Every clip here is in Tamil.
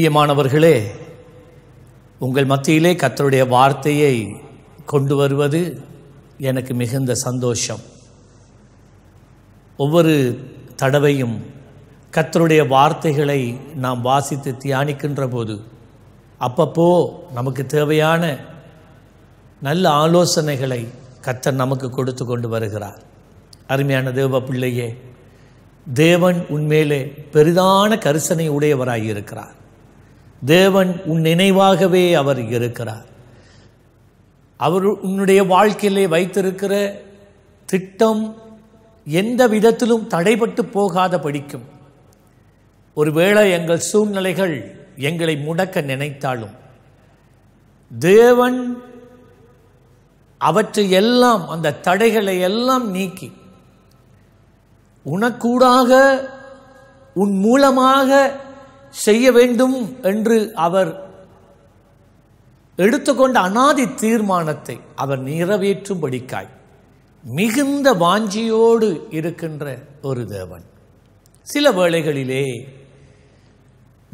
பிரியமானவர்களே உங்கள் மத்தியிலே கத்தருடைய வார்த்தையை கொண்டு வருவது எனக்கு மிகுந்த சந்தோஷம் ஒவ்வொரு தடவையும் கத்தருடைய வார்த்தைகளை நாம் வாசித்து தியானிக்கின்ற போது அப்பப்போ நமக்கு தேவையான நல்ல ஆலோசனைகளை கத்தர் நமக்கு கொடுத்து கொண்டு வருகிறார் அருமையான தேவ பிள்ளையே தேவன் உண்மையிலே பெரிதான கரிசனை உடையவராகியிருக்கிறார் இருக்கிறார் தேவன் உன் நினைவாகவே அவர் இருக்கிறார் அவர் உன்னுடைய வாழ்க்கையிலே வைத்திருக்கிற திட்டம் எந்த விதத்திலும் தடைபட்டு போகாத படிக்கும் ஒருவேளை எங்கள் சூழ்நிலைகள் எங்களை முடக்க நினைத்தாலும் தேவன் அவற்றை எல்லாம் அந்த தடைகளை எல்லாம் நீக்கி உனக்கூடாக உன் மூலமாக செய்ய வேண்டும் என்று அவர் எடுத்துக்கொண்ட அனாதி தீர்மானத்தை அவர் நிறைவேற்றும்படிக்காய் மிகுந்த வாஞ்சியோடு இருக்கின்ற ஒரு தேவன் சில வேளைகளிலே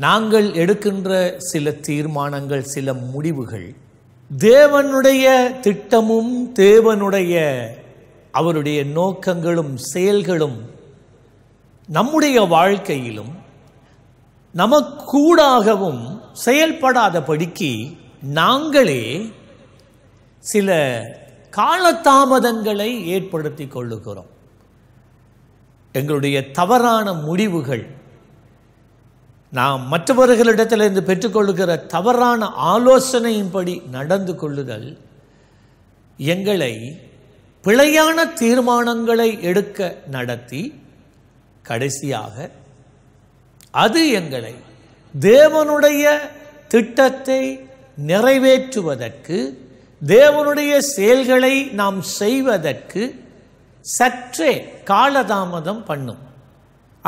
நாங்கள் எடுக்கின்ற சில தீர்மானங்கள் சில முடிவுகள் தேவனுடைய திட்டமும் தேவனுடைய அவருடைய நோக்கங்களும் செயல்களும் நம்முடைய வாழ்க்கையிலும் நமக்கூடாகவும் செயல்படாதபடிக்கு நாங்களே சில காலதாமதங்களை ஏற்படுத்தி கொள்ளுகிறோம் எங்களுடைய தவறான முடிவுகள் நாம் மற்றவர்களிடத்திலிருந்து பெற்றுக்கொள்ளுகிற தவறான ஆலோசனையின்படி நடந்து கொள்ளுதல் எங்களை பிழையான தீர்மானங்களை எடுக்க நடத்தி கடைசியாக அது எங்களை தேவனுடைய திட்டத்தை நிறைவேற்றுவதற்கு தேவனுடைய செயல்களை நாம் செய்வதற்கு சற்றே காலதாமதம் பண்ணும்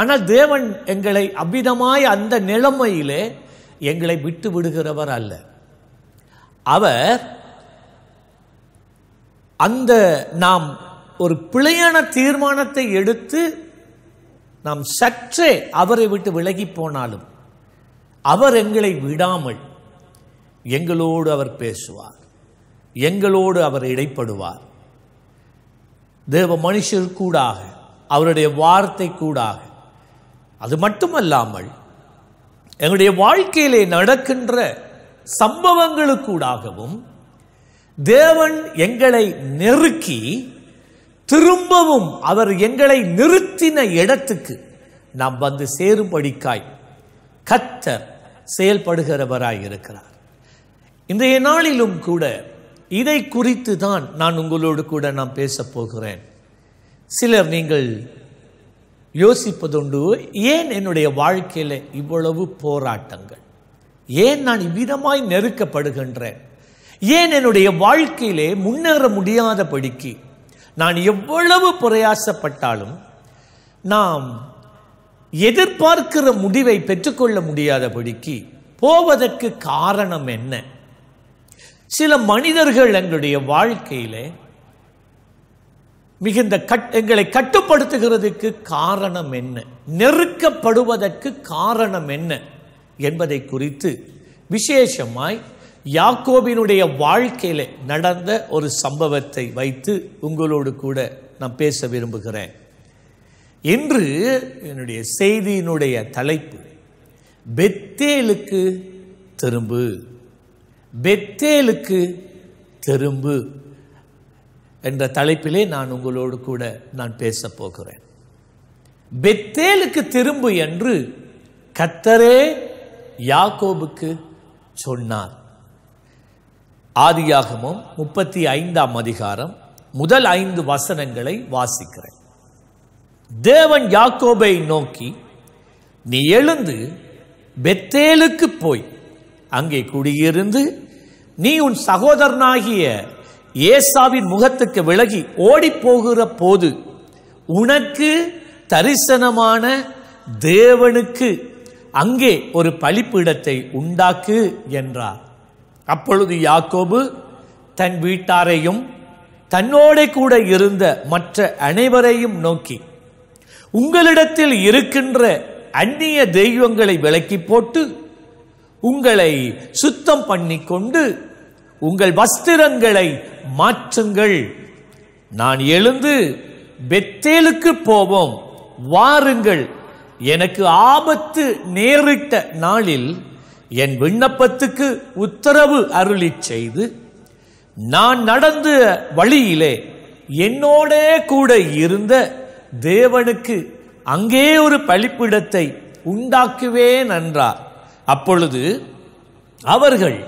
ஆனால் தேவன் எங்களை அவ்விதமாய் அந்த நிலைமையிலே எங்களை விட்டு விடுகிறவர் அல்ல அவர் அந்த நாம் ஒரு பிழையான தீர்மானத்தை எடுத்து நாம் சற்றே அவரை விட்டு விலகி போனாலும் அவர் எங்களை விடாமல் எங்களோடு அவர் பேசுவார் எங்களோடு அவர் இடைப்படுவார் தேவ மனுஷர் கூடாக அவருடைய வார்த்தை கூடாக அது மட்டுமல்லாமல் எங்களுடைய வாழ்க்கையிலே நடக்கின்ற சம்பவங்களுக்கூடாகவும் தேவன் எங்களை நெருக்கி திரும்பவும் அவர் எங்களை நிறுத்தின இடத்துக்கு நாம் வந்து சேரும்படிக்காய் கத்தர் செயல்படுகிறவராய் இருக்கிறார் இன்றைய நாளிலும் கூட இதை குறித்து தான் நான் உங்களோடு கூட நான் பேசப் போகிறேன் சிலர் நீங்கள் யோசிப்பதுண்டு ஏன் என்னுடைய வாழ்க்கையில் இவ்வளவு போராட்டங்கள் ஏன் நான் இவ்விதமாய் நெருக்கப்படுகின்றேன் ஏன் என்னுடைய வாழ்க்கையிலே முன்னேற முடியாதபடிக்கு நான் எவ்வளவு பிரயாசப்பட்டாலும் நாம் எதிர்பார்க்கிற முடிவை பெற்றுக்கொள்ள முடியாதபடிக்கு போவதற்கு காரணம் என்ன சில மனிதர்கள் எங்களுடைய வாழ்க்கையிலே மிகுந்த கட் எங்களை கட்டுப்படுத்துகிறதுக்கு காரணம் என்ன நெருக்கப்படுவதற்கு காரணம் என்ன என்பதை குறித்து விசேஷமாய் யாக்கோபினுடைய வாழ்க்கையில் நடந்த ஒரு சம்பவத்தை வைத்து உங்களோடு கூட நான் பேச விரும்புகிறேன் இன்று என்னுடைய செய்தியினுடைய தலைப்பு பெத்தேலுக்கு திரும்பு பெத்தேலுக்கு திரும்பு என்ற தலைப்பிலே நான் உங்களோடு கூட நான் பேச போகிறேன் பெத்தேலுக்கு திரும்பு என்று கத்தரே யாக்கோபுக்கு சொன்னார் ஆதியாகமும் முப்பத்தி ஐந்தாம் அதிகாரம் முதல் ஐந்து வசனங்களை வாசிக்கிறேன் தேவன் யாக்கோபை நோக்கி நீ எழுந்து பெத்தேலுக்கு போய் அங்கே குடியிருந்து நீ உன் சகோதரனாகிய ஏசாவின் முகத்துக்கு விலகி போகிற போது உனக்கு தரிசனமான தேவனுக்கு அங்கே ஒரு பழிப்பிடத்தை உண்டாக்கு என்றார் அப்பொழுது யாக்கோபு தன் வீட்டாரையும் தன்னோட கூட இருந்த மற்ற அனைவரையும் நோக்கி உங்களிடத்தில் இருக்கின்ற அந்நிய தெய்வங்களை விலக்கி போட்டு உங்களை சுத்தம் பண்ணி கொண்டு உங்கள் வஸ்திரங்களை மாற்றுங்கள் நான் எழுந்து பெத்தேலுக்கு போவோம் வாருங்கள் எனக்கு ஆபத்து நேரிட்ட நாளில் என் விண்ணப்பத்துக்கு உத்தரவு அருளி செய்து நான் நடந்த வழியிலே என்னோடே கூட இருந்த தேவனுக்கு அங்கே ஒரு பழிப்பிடத்தை உண்டாக்குவேன் என்றார் அப்பொழுது அவர்கள்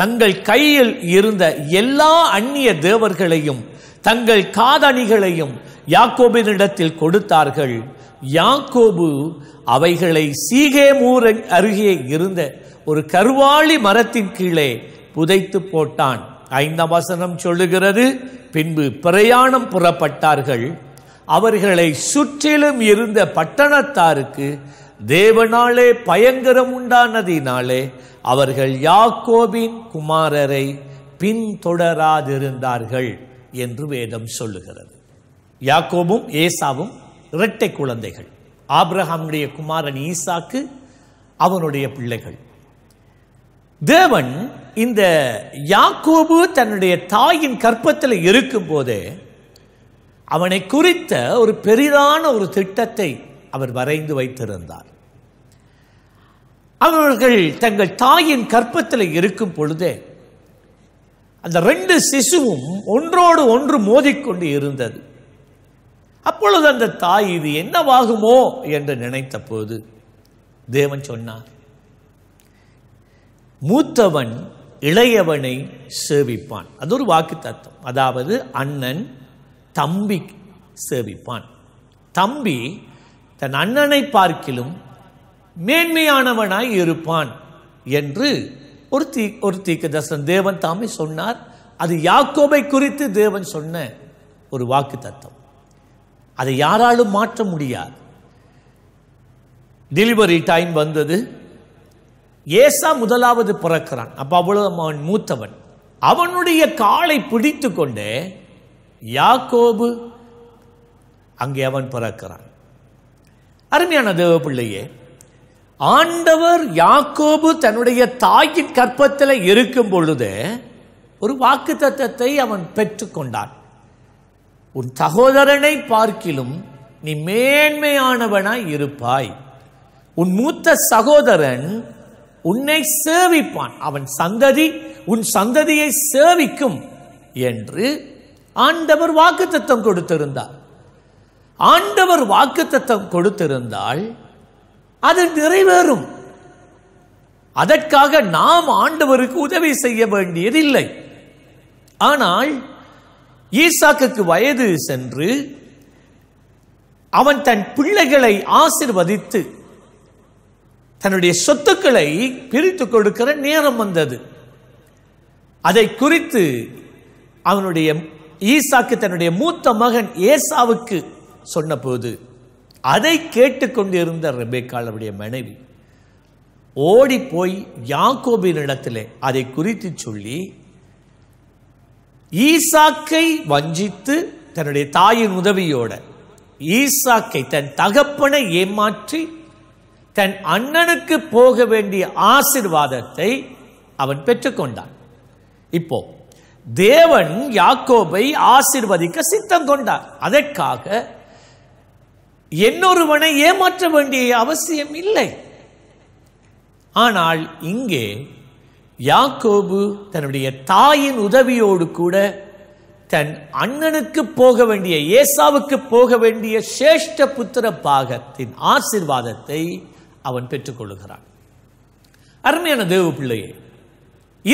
தங்கள் கையில் இருந்த எல்லா அந்நிய தேவர்களையும் தங்கள் காதணிகளையும் யாக்கோபினிடத்தில் கொடுத்தார்கள் யாக்கோபு அவைகளை சீகே மூரன் அருகே இருந்த ஒரு கருவாளி மரத்தின் கீழே புதைத்து போட்டான் ஐந்தாம் வசனம் சொல்லுகிறது பின்பு பிரயாணம் புறப்பட்டார்கள் அவர்களை சுற்றிலும் இருந்த பட்டணத்தாருக்கு தேவனாலே பயங்கரம் உண்டானதினாலே அவர்கள் யாக்கோபின் குமாரரை பின்தொடராதிருந்தார்கள் என்று வேதம் சொல்லுகிறது யாக்கோபும் ஏசாவும் இரட்டை குழந்தைகள் ஆப்ரஹாமுடைய குமாரன் ஈசாக்கு அவனுடைய பிள்ளைகள் தேவன் இந்த யாக்கோபு தன்னுடைய தாயின் கற்பத்தில் இருக்கும் போதே அவனை குறித்த ஒரு பெரிதான ஒரு திட்டத்தை அவர் வரைந்து வைத்திருந்தார் அவர்கள் தங்கள் தாயின் கற்பத்தில் இருக்கும் பொழுதே அந்த ரெண்டு சிசுவும் ஒன்றோடு ஒன்று மோதிக்கொண்டு இருந்தது அப்பொழுது அந்த தாய் இது என்னவாகுமோ என்று நினைத்த போது தேவன் சொன்னார் மூத்தவன் இளையவனை சேவிப்பான் அது ஒரு வாக்கு தத்துவம் அதாவது அண்ணன் தம்பி சேவிப்பான் தம்பி தன் அண்ணனை பார்க்கிலும் மேன்மையானவனாய் இருப்பான் என்று ஒரு தீ ஒரு தீக்க தர்சனம் தேவன் தாமே சொன்னார் அது யாக்கோபை குறித்து தேவன் சொன்ன ஒரு வாக்கு தத்துவம் அதை யாராலும் மாற்ற முடியாது டெலிவரி டைம் வந்தது ஏசா முதலாவது பிறக்கிறான் அப்போ அவ்வளவு அவன் மூத்தவன் அவனுடைய காலை பிடித்து கொண்டு யாக்கோபு அங்கே அவன் பிறக்கிறான் அருமையான தேவ பிள்ளையே ஆண்டவர் யாக்கோபு தன்னுடைய தாயின் கற்பத்தில் இருக்கும் பொழுது ஒரு வாக்கு தத்தத்தை அவன் பெற்றுக்கொண்டான் உன் சகோதரனை பார்க்கிலும் நீ மேன்மையானவனாய் இருப்பாய் உன் மூத்த சகோதரன் உன்னை சேவிப்பான் அவன் சந்ததி உன் சந்ததியை சேவிக்கும் என்று ஆண்டவர் வாக்கு கொடுத்திருந்தார் ஆண்டவர் வாக்கு கொடுத்திருந்தால் அது நிறைவேறும் அதற்காக நாம் ஆண்டவருக்கு உதவி செய்ய வேண்டியதில்லை ஆனால் ஈசாக்கு வயது சென்று அவன் தன் பிள்ளைகளை ஆசிர்வதித்து தன்னுடைய சொத்துக்களை பிரித்து கொடுக்கிற நேரம் வந்தது அதை குறித்து அவனுடைய ஈசாக்கு தன்னுடைய மூத்த மகன் ஏசாவுக்கு சொன்னபோது அதை கேட்டுக்கொண்டிருந்த ரெபேக்கால் அவருடைய மனைவி ஓடி போய் யாக்கோபின் இடத்துல அதை குறித்து சொல்லி ஈசாக்கை வஞ்சித்து தன்னுடைய தாயின் உதவியோட ஈசாக்கை தன் தகப்பனை ஏமாற்றி தன் அண்ணனுக்கு போக வேண்டிய ஆசிர்வாதத்தை அவன் பெற்றுக்கொண்டான் இப்போ தேவன் யாக்கோபை ஆசிர்வதிக்க சித்தம் கொண்டார் அதற்காக என்னொருவனை ஏமாற்ற வேண்டிய அவசியம் இல்லை ஆனால் இங்கே யாக்கோபு தன்னுடைய தாயின் உதவியோடு கூட தன் அண்ணனுக்கு போக வேண்டிய ஏசாவுக்கு போக வேண்டிய சேஷ்ட புத்திர பாகத்தின் ஆசிர்வாதத்தை அவன் பெற்றுக்கொள்கிறான் அருமையான தேவ பிள்ளையே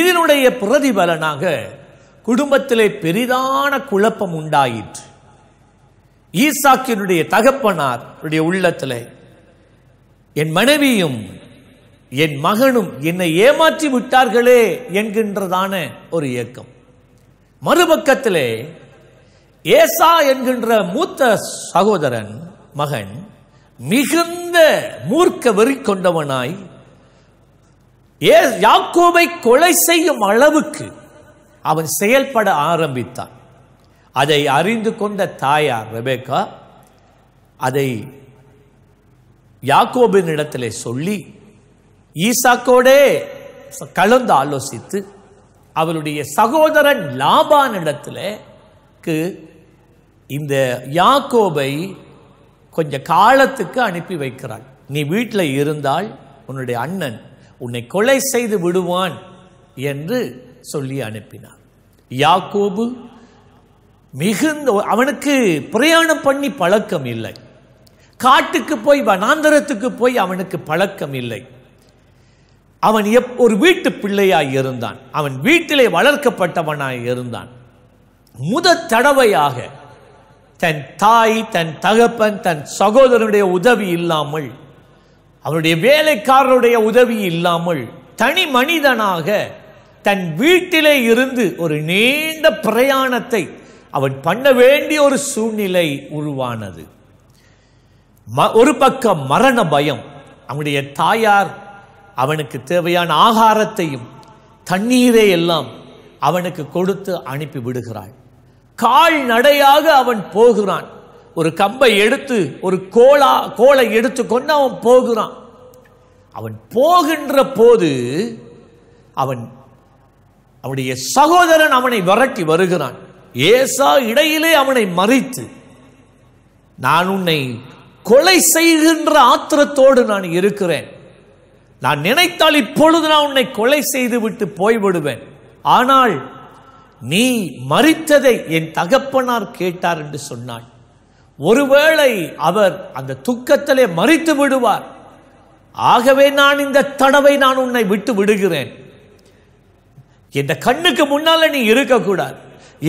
இதனுடைய பிரதிபலனாக குடும்பத்திலே பெரிதான குழப்பம் உண்டாயிற்று ஈசாக்கினுடைய தகப்பனார் உள்ளத்தில் என் மனைவியும் என் மகனும் என்னை ஏமாற்றி விட்டார்களே என்கின்றதான ஒரு இயக்கம் மறுபக்கத்திலே ஏசா என்கின்ற மூத்த சகோதரன் மகன் மிகுந்த மூர்க்க வெறி கொண்டவனாய் ஏ யாக்கோபை கொலை செய்யும் அளவுக்கு அவன் செயல்பட ஆரம்பித்தான் அதை அறிந்து கொண்ட தாயார் ரெபேக்கா அதை யாக்கோபின் இடத்துல சொல்லி ஈசாக்கோடே கலந்து ஆலோசித்து அவளுடைய சகோதரன் லாபான் இடத்துலக்கு இந்த யாக்கோபை கொஞ்ச காலத்துக்கு அனுப்பி வைக்கிறாள் நீ வீட்டில் இருந்தால் உன்னுடைய அண்ணன் உன்னை கொலை செய்து விடுவான் என்று சொல்லி அனுப்பினார் யாக்கோபு மிகுந்த அவனுக்கு பிரயாணம் பண்ணி பழக்கம் இல்லை காட்டுக்கு போய் வனாந்தரத்துக்கு போய் அவனுக்கு பழக்கம் இல்லை அவன் எப் ஒரு வீட்டு பிள்ளையாய் இருந்தான் அவன் வீட்டிலே வளர்க்கப்பட்டவனாய் இருந்தான் முத தடவையாக தன் தாய் தன் தகப்பன் தன் சகோதரனுடைய உதவி இல்லாமல் அவனுடைய வேலைக்காரருடைய உதவி இல்லாமல் தனி மனிதனாக தன் வீட்டிலே இருந்து ஒரு நீண்ட பிரயாணத்தை அவன் பண்ண வேண்டிய ஒரு சூழ்நிலை உருவானது ஒரு பக்கம் மரண பயம் அவனுடைய தாயார் அவனுக்கு தேவையான ஆகாரத்தையும் தண்ணீரை எல்லாம் அவனுக்கு கொடுத்து அனுப்பி விடுகிறாள் கால் நடையாக அவன் போகிறான் ஒரு கம்பை எடுத்து ஒரு கோலா கோலை எடுத்துக்கொண்டு அவன் போகிறான் அவன் போகின்ற போது அவன் அவனுடைய சகோதரன் அவனை விரட்டி வருகிறான் ஏசா இடையிலே அவனை மறைத்து நான் உன்னை கொலை செய்கின்ற ஆத்திரத்தோடு நான் இருக்கிறேன் நான் நினைத்தால் இப்பொழுது நான் உன்னை கொலை செய்து விட்டு போய்விடுவேன் ஆனால் நீ மறித்ததை என் தகப்பனார் கேட்டார் என்று சொன்னாள் ஒருவேளை அவர் அந்த துக்கத்திலே மறித்து விடுவார் ஆகவே நான் இந்த தடவை நான் உன்னை விட்டு விடுகிறேன் என்ற கண்ணுக்கு முன்னால நீ இருக்கக்கூடாது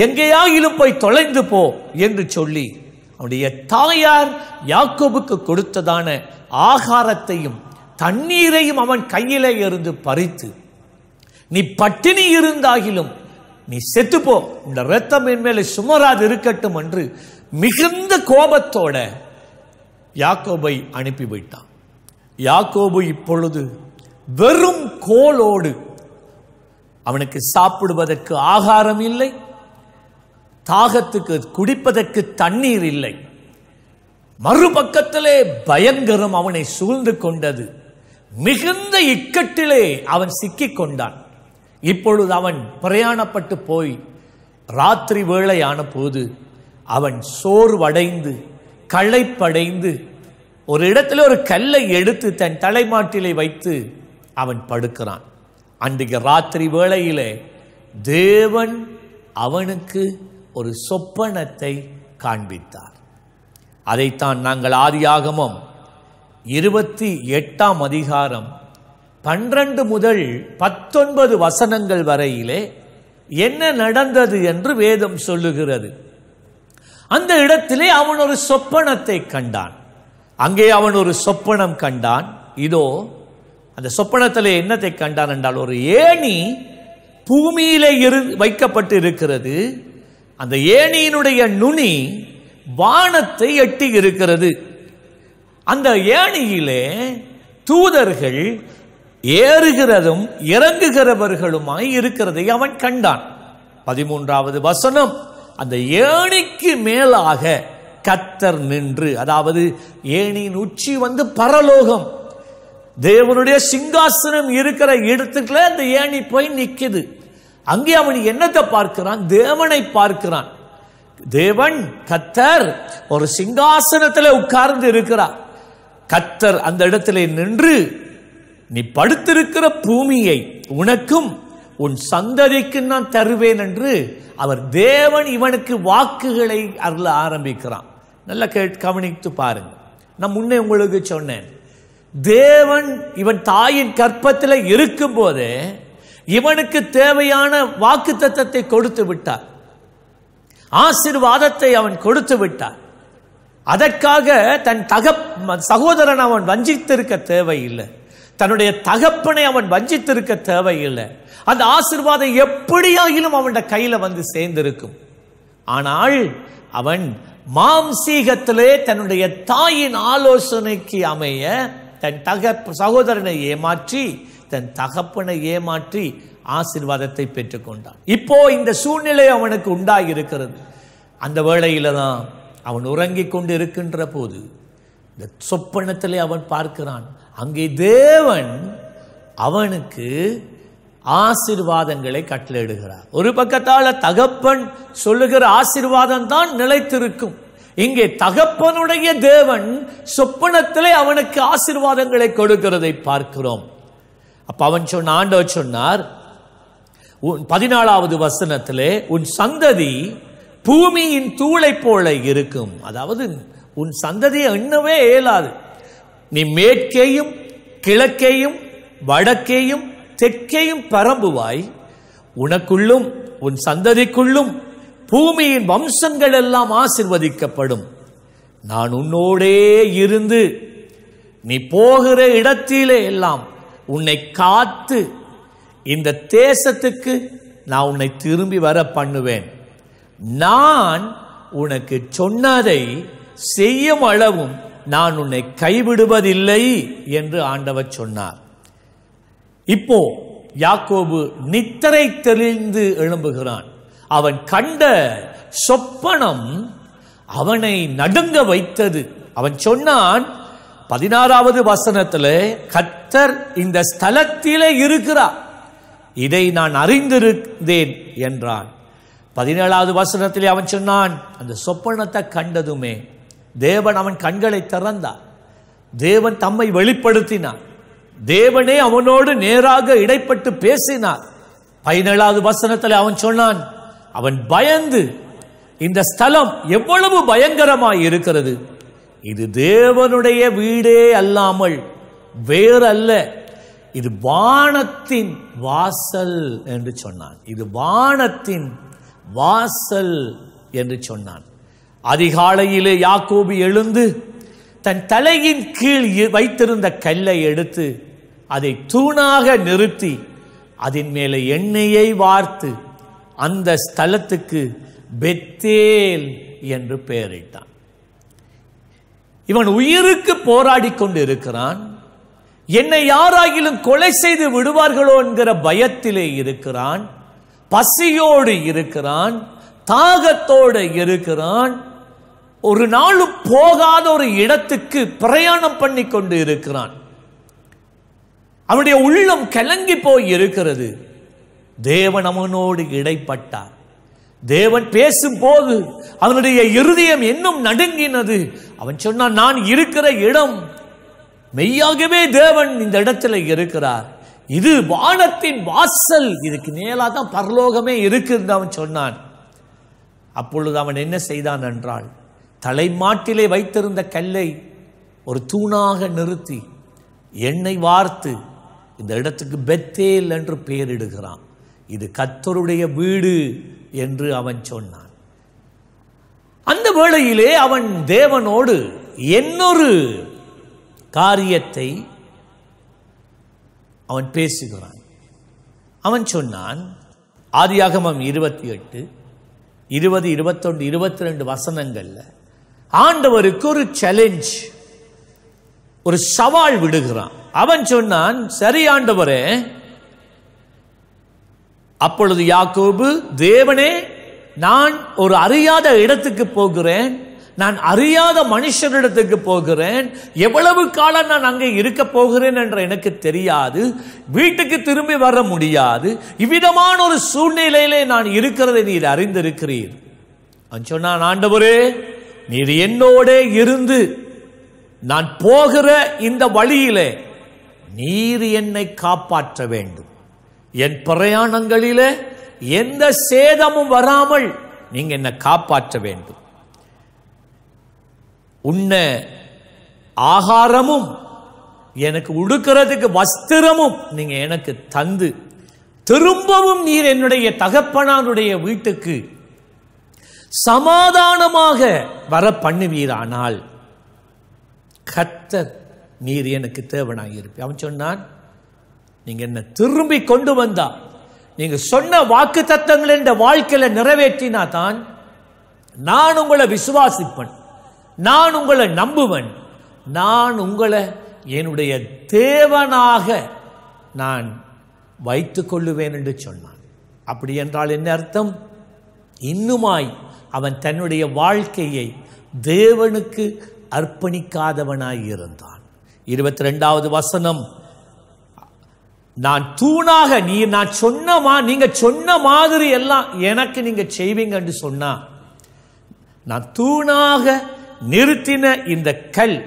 எங்கேயாயிலும் போய் தொலைந்து போ என்று சொல்லி அவனுடைய தாயார் யாக்கோபுக்கு கொடுத்ததான ஆகாரத்தையும் தண்ணீரையும் அவன் கையிலே இருந்து பறித்து நீ பட்டினி இருந்தாகிலும் நீ செத்துப்போ இந்த ரத்தம் என் மேலே சுமராது இருக்கட்டும் என்று மிகுந்த கோபத்தோட யாக்கோபை அனுப்பிவிட்டான் யாக்கோபு இப்பொழுது வெறும் கோலோடு அவனுக்கு சாப்பிடுவதற்கு ஆகாரம் இல்லை தாகத்துக்கு குடிப்பதற்கு தண்ணீர் இல்லை மறுபக்கத்திலே பயங்கரம் அவனை சூழ்ந்து கொண்டது மிகுந்த இக்கட்டிலே அவன் சிக்கிக் கொண்டான் இப்பொழுது அவன் பிரயாணப்பட்டு போய் ராத்திரி வேளையான போது அவன் சோர்வடைந்து களைப்படைந்து ஒரு இடத்துல ஒரு கல்லை எடுத்து தன் தலைமாட்டிலே வைத்து அவன் படுக்கிறான் அன்றைக்கு ராத்திரி வேளையிலே தேவன் அவனுக்கு ஒரு சொப்பனத்தை காண்பித்தார் அதைத்தான் நாங்கள் ஆதியாகமும் இருபத்தி எட்டாம் அதிகாரம் பன்னிரண்டு முதல் பத்தொன்பது வசனங்கள் வரையிலே என்ன நடந்தது என்று வேதம் சொல்லுகிறது அந்த இடத்திலே அவன் ஒரு சொப்பனத்தை கண்டான் அங்கே அவன் ஒரு சொப்பனம் கண்டான் இதோ அந்த சொப்பனத்தில் என்னத்தை கண்டான் என்றால் ஒரு ஏணி பூமியிலே இரு வைக்கப்பட்டு இருக்கிறது அந்த ஏணியினுடைய நுனி வானத்தை எட்டி இருக்கிறது அந்த ஏணியிலே தூதர்கள் ஏறுகிறதும் இறங்குகிறவர்களுமாய் இருக்கிறதை அவன் கண்டான் பதிமூன்றாவது வசனம் அந்த ஏணிக்கு மேலாக கத்தர் நின்று அதாவது ஏணியின் உச்சி வந்து பரலோகம் தேவனுடைய சிங்காசனம் இருக்கிற இடத்துக்குள்ள அந்த ஏணி போய் நிற்குது அங்கே அவன் என்னத்தை பார்க்கிறான் தேவனை பார்க்கிறான் தேவன் கத்தர் ஒரு சிங்காசனத்தில் உட்கார்ந்து இருக்கிறார் கத்தர் அந்த இடத்துல நின்று நீ படுத்திருக்கிற பூமியை உனக்கும் உன் சந்ததிக்கு நான் தருவேன் என்று அவர் தேவன் இவனுக்கு வாக்குகளை அருள ஆரம்பிக்கிறான் நல்லா கேட் கவனித்து பாருங்க நான் முன்னே உங்களுக்கு சொன்னேன் தேவன் இவன் தாயின் கற்பத்தில் போதே இவனுக்கு தேவையான வாக்கு தத்தத்தை கொடுத்து விட்டார் ஆசிர்வாதத்தை அவன் கொடுத்து விட்டார் அதற்காக தன் தகப் சகோதரன் அவன் வஞ்சித்திருக்க தேவையில்லை தன்னுடைய தகப்பனை அவன் வஞ்சித்திருக்க தேவையில்லை அந்த ஆசிர்வாதம் எப்படியாகிலும் அவனோட கையில வந்து சேர்ந்திருக்கும் ஆனால் அவன் மாம்சீகத்திலே தன்னுடைய தாயின் ஆலோசனைக்கு அமைய தன் தக சகோதரனை ஏமாற்றி தன் தகப்பனை ஏமாற்றி ஆசிர்வாதத்தை பெற்றுக்கொண்டான் இப்போ இந்த சூழ்நிலை அவனுக்கு உண்டாகி இருக்கிறது அந்த வேளையில தான் அவன் உறங்கிக் கொண்டு இருக்கின்ற போது இந்த சொப்பனத்திலே அவன் பார்க்கிறான் அங்கே தேவன் அவனுக்கு ஆசிர்வாதங்களை கட்டளையிடுகிறார் ஒரு பக்கத்தால் தகப்பன் சொல்லுகிற ஆசிர்வாதம் தான் நிலைத்திருக்கும் இங்கே தகப்பனுடைய தேவன் சொப்பனத்திலே அவனுக்கு ஆசிர்வாதங்களை கொடுக்கிறதை பார்க்கிறோம் அப்போ அவன் சொன்ன ஆண்டவர் சொன்னார் உன் பதினாலாவது வசனத்திலே உன் சந்ததி பூமியின் தூளை போல இருக்கும் அதாவது உன் சந்ததியை எண்ணவே இயலாது நீ மேற்கேயும் கிழக்கேயும் வடக்கேயும் தெற்கேயும் பரம்புவாய் உனக்குள்ளும் உன் சந்ததிக்குள்ளும் பூமியின் வம்சங்கள் எல்லாம் ஆசிர்வதிக்கப்படும் நான் உன்னோடே இருந்து நீ போகிற இடத்திலே எல்லாம் உன்னை காத்து இந்த தேசத்துக்கு நான் உன்னை திரும்பி வர பண்ணுவேன் நான் உனக்கு சொன்னதை செய்யும் அளவும் நான் உன்னை கைவிடுவதில்லை என்று ஆண்டவர் சொன்னார் இப்போ யாக்கோபு நித்தரை தெளிந்து எழும்புகிறான் அவன் கண்ட சொப்பனம் அவனை நடுங்க வைத்தது அவன் சொன்னான் பதினாறாவது வசனத்தில் கத்தர் இந்த ஸ்தலத்திலே இருக்கிறார் இதை நான் அறிந்திருந்தேன் என்றான் பதினேழாவது வசனத்திலே அவன் சொன்னான் அந்த சொப்பனத்தை கண்டதுமே தேவன் அவன் கண்களை திறந்தான் தேவன் தம்மை வெளிப்படுத்தினான் தேவனே அவனோடு நேராக இடைப்பட்டு பேசினார் பதினேழாவது வசனத்தில் அவன் சொன்னான் அவன் பயந்து இந்த ஸ்தலம் எவ்வளவு பயங்கரமாய் இருக்கிறது இது தேவனுடைய வீடே அல்லாமல் வேறு அல்ல இது வானத்தின் வாசல் என்று சொன்னான் இது வானத்தின் வாசல் என்று சொன்னான் அதிகாலையிலே யாக்கோபி எழுந்து தன் தலையின் கீழ் வைத்திருந்த கல்லை எடுத்து அதை தூணாக நிறுத்தி அதன் மேலே எண்ணெயை வார்த்து அந்த ஸ்தலத்துக்கு பெத்தேல் என்று பெயரிட்டான் இவன் உயிருக்கு போராடி கொண்டு இருக்கிறான் என்னை யாராகிலும் கொலை செய்து விடுவார்களோ என்கிற பயத்திலே இருக்கிறான் பசியோடு இருக்கிறான் தாகத்தோடு இருக்கிறான் ஒரு நாளும் போகாத ஒரு இடத்துக்கு பிரயாணம் பண்ணி கொண்டு இருக்கிறான் அவனுடைய உள்ளம் கலங்கி போய் இருக்கிறது தேவன் அவனோடு இடைப்பட்டார் தேவன் பேசும்போது அவனுடைய இருதயம் இன்னும் நடுங்கினது அவன் சொன்னான் நான் இருக்கிற இடம் மெய்யாகவே தேவன் இந்த இடத்துல இருக்கிறார் இது வானத்தின் வாசல் இதுக்கு மேலாக தான் பரலோகமே இருக்குன்னு அவன் சொன்னான் அப்பொழுது அவன் என்ன செய்தான் என்றால் தலைமாட்டிலே வைத்திருந்த கல்லை ஒரு தூணாக நிறுத்தி எண்ணெய் வார்த்து இந்த இடத்துக்கு பெத்தேல் என்று பெயரிடுகிறான் இது கத்தருடைய வீடு என்று அவன் சொன்னான் அந்த வேளையிலே அவன் தேவனோடு என்னொரு காரியத்தை அவன் பேசுகிறான் அவன் சொன்னான் ஆதியாகமம் இருபத்தி எட்டு இருபது இருபத்தொன்று இருபத்தி ரெண்டு வசனங்களில் ஆண்டவருக்கு ஒரு சேலஞ்ச் ஒரு சவால் விடுகிறான் அவன் சொன்னான் சரி ஆண்டவரே அப்பொழுது யாக்கோபு தேவனே நான் ஒரு அறியாத இடத்துக்கு போகிறேன் நான் அறியாத மனுஷனிடத்துக்கு போகிறேன் எவ்வளவு காலம் நான் அங்கே இருக்க போகிறேன் என்று எனக்கு தெரியாது வீட்டுக்கு திரும்பி வர முடியாது இவ்விதமான ஒரு சூழ்நிலையிலே நான் இருக்கிறதை நீர் அறிந்திருக்கிறீர் சொன்னான் ஆண்டவரே நீர் என்னோட இருந்து நான் போகிற இந்த வழியிலே நீர் என்னை காப்பாற்ற வேண்டும் என் பிரயாணங்களிலே எந்த சேதமும் வராமல் நீங்க என்னை காப்பாற்ற வேண்டும் உன்ன ஆகாரமும் எனக்கு உடுக்கிறதுக்கு வஸ்திரமும் நீங்க எனக்கு தந்து திரும்பவும் நீர் என்னுடைய தகப்பனானுடைய வீட்டுக்கு சமாதானமாக வர பண்ணுவீரானால் கத்தர் நீர் எனக்கு தேவனாக இருப்பேன் அவன் சொன்னான் நீங்க என்ன திரும்பி கொண்டு வந்தா நீங்க சொன்ன வாக்கு தத்தங்கள் என்ற வாழ்க்கையில நிறைவேற்றினா தான் நான் உங்களை விசுவாசிப்பன் நான் உங்களை நம்புவன் நான் உங்களை என்னுடைய தேவனாக நான் வைத்துக் கொள்ளுவேன் என்று சொன்னான் அப்படி என்றால் என்ன அர்த்தம் இன்னுமாய் அவன் தன்னுடைய வாழ்க்கையை தேவனுக்கு அர்ப்பணிக்காதவனாய் இருந்தான் இருபத்தி ரெண்டாவது வசனம் நான் தூணாக நீ நான் சொன்னமா நீங்க சொன்ன மாதிரி எல்லாம் எனக்கு நீங்க செய்வீங்கன்னு சொன்னா நான் தூணாக நிறுத்தின இந்த கல்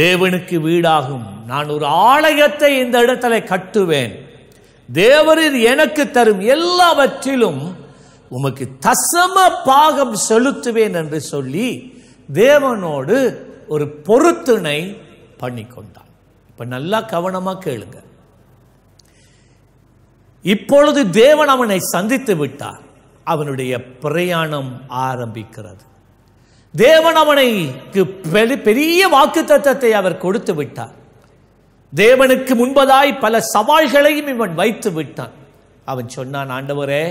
தேவனுக்கு வீடாகும் நான் ஒரு ஆலயத்தை இந்த இடத்துல கட்டுவேன் தேவரில் எனக்கு தரும் எல்லாவற்றிலும் உமக்கு தசம பாகம் செலுத்துவேன் என்று சொல்லி தேவனோடு ஒரு பொருத்தினை பண்ணிக்கொண்டான் இப்போ நல்லா கவனமாக கேளுங்க இப்பொழுது தேவன் அவனை சந்தித்து விட்டார் அவனுடைய பிரயாணம் ஆரம்பிக்கிறது தேவன் அவனைக்கு பெரிய வாக்கு தத்துவத்தை அவர் கொடுத்து விட்டார் தேவனுக்கு முன்பதாய் பல சவால்களையும் இவன் வைத்து விட்டான் அவன் சொன்னான் ஆண்டவரே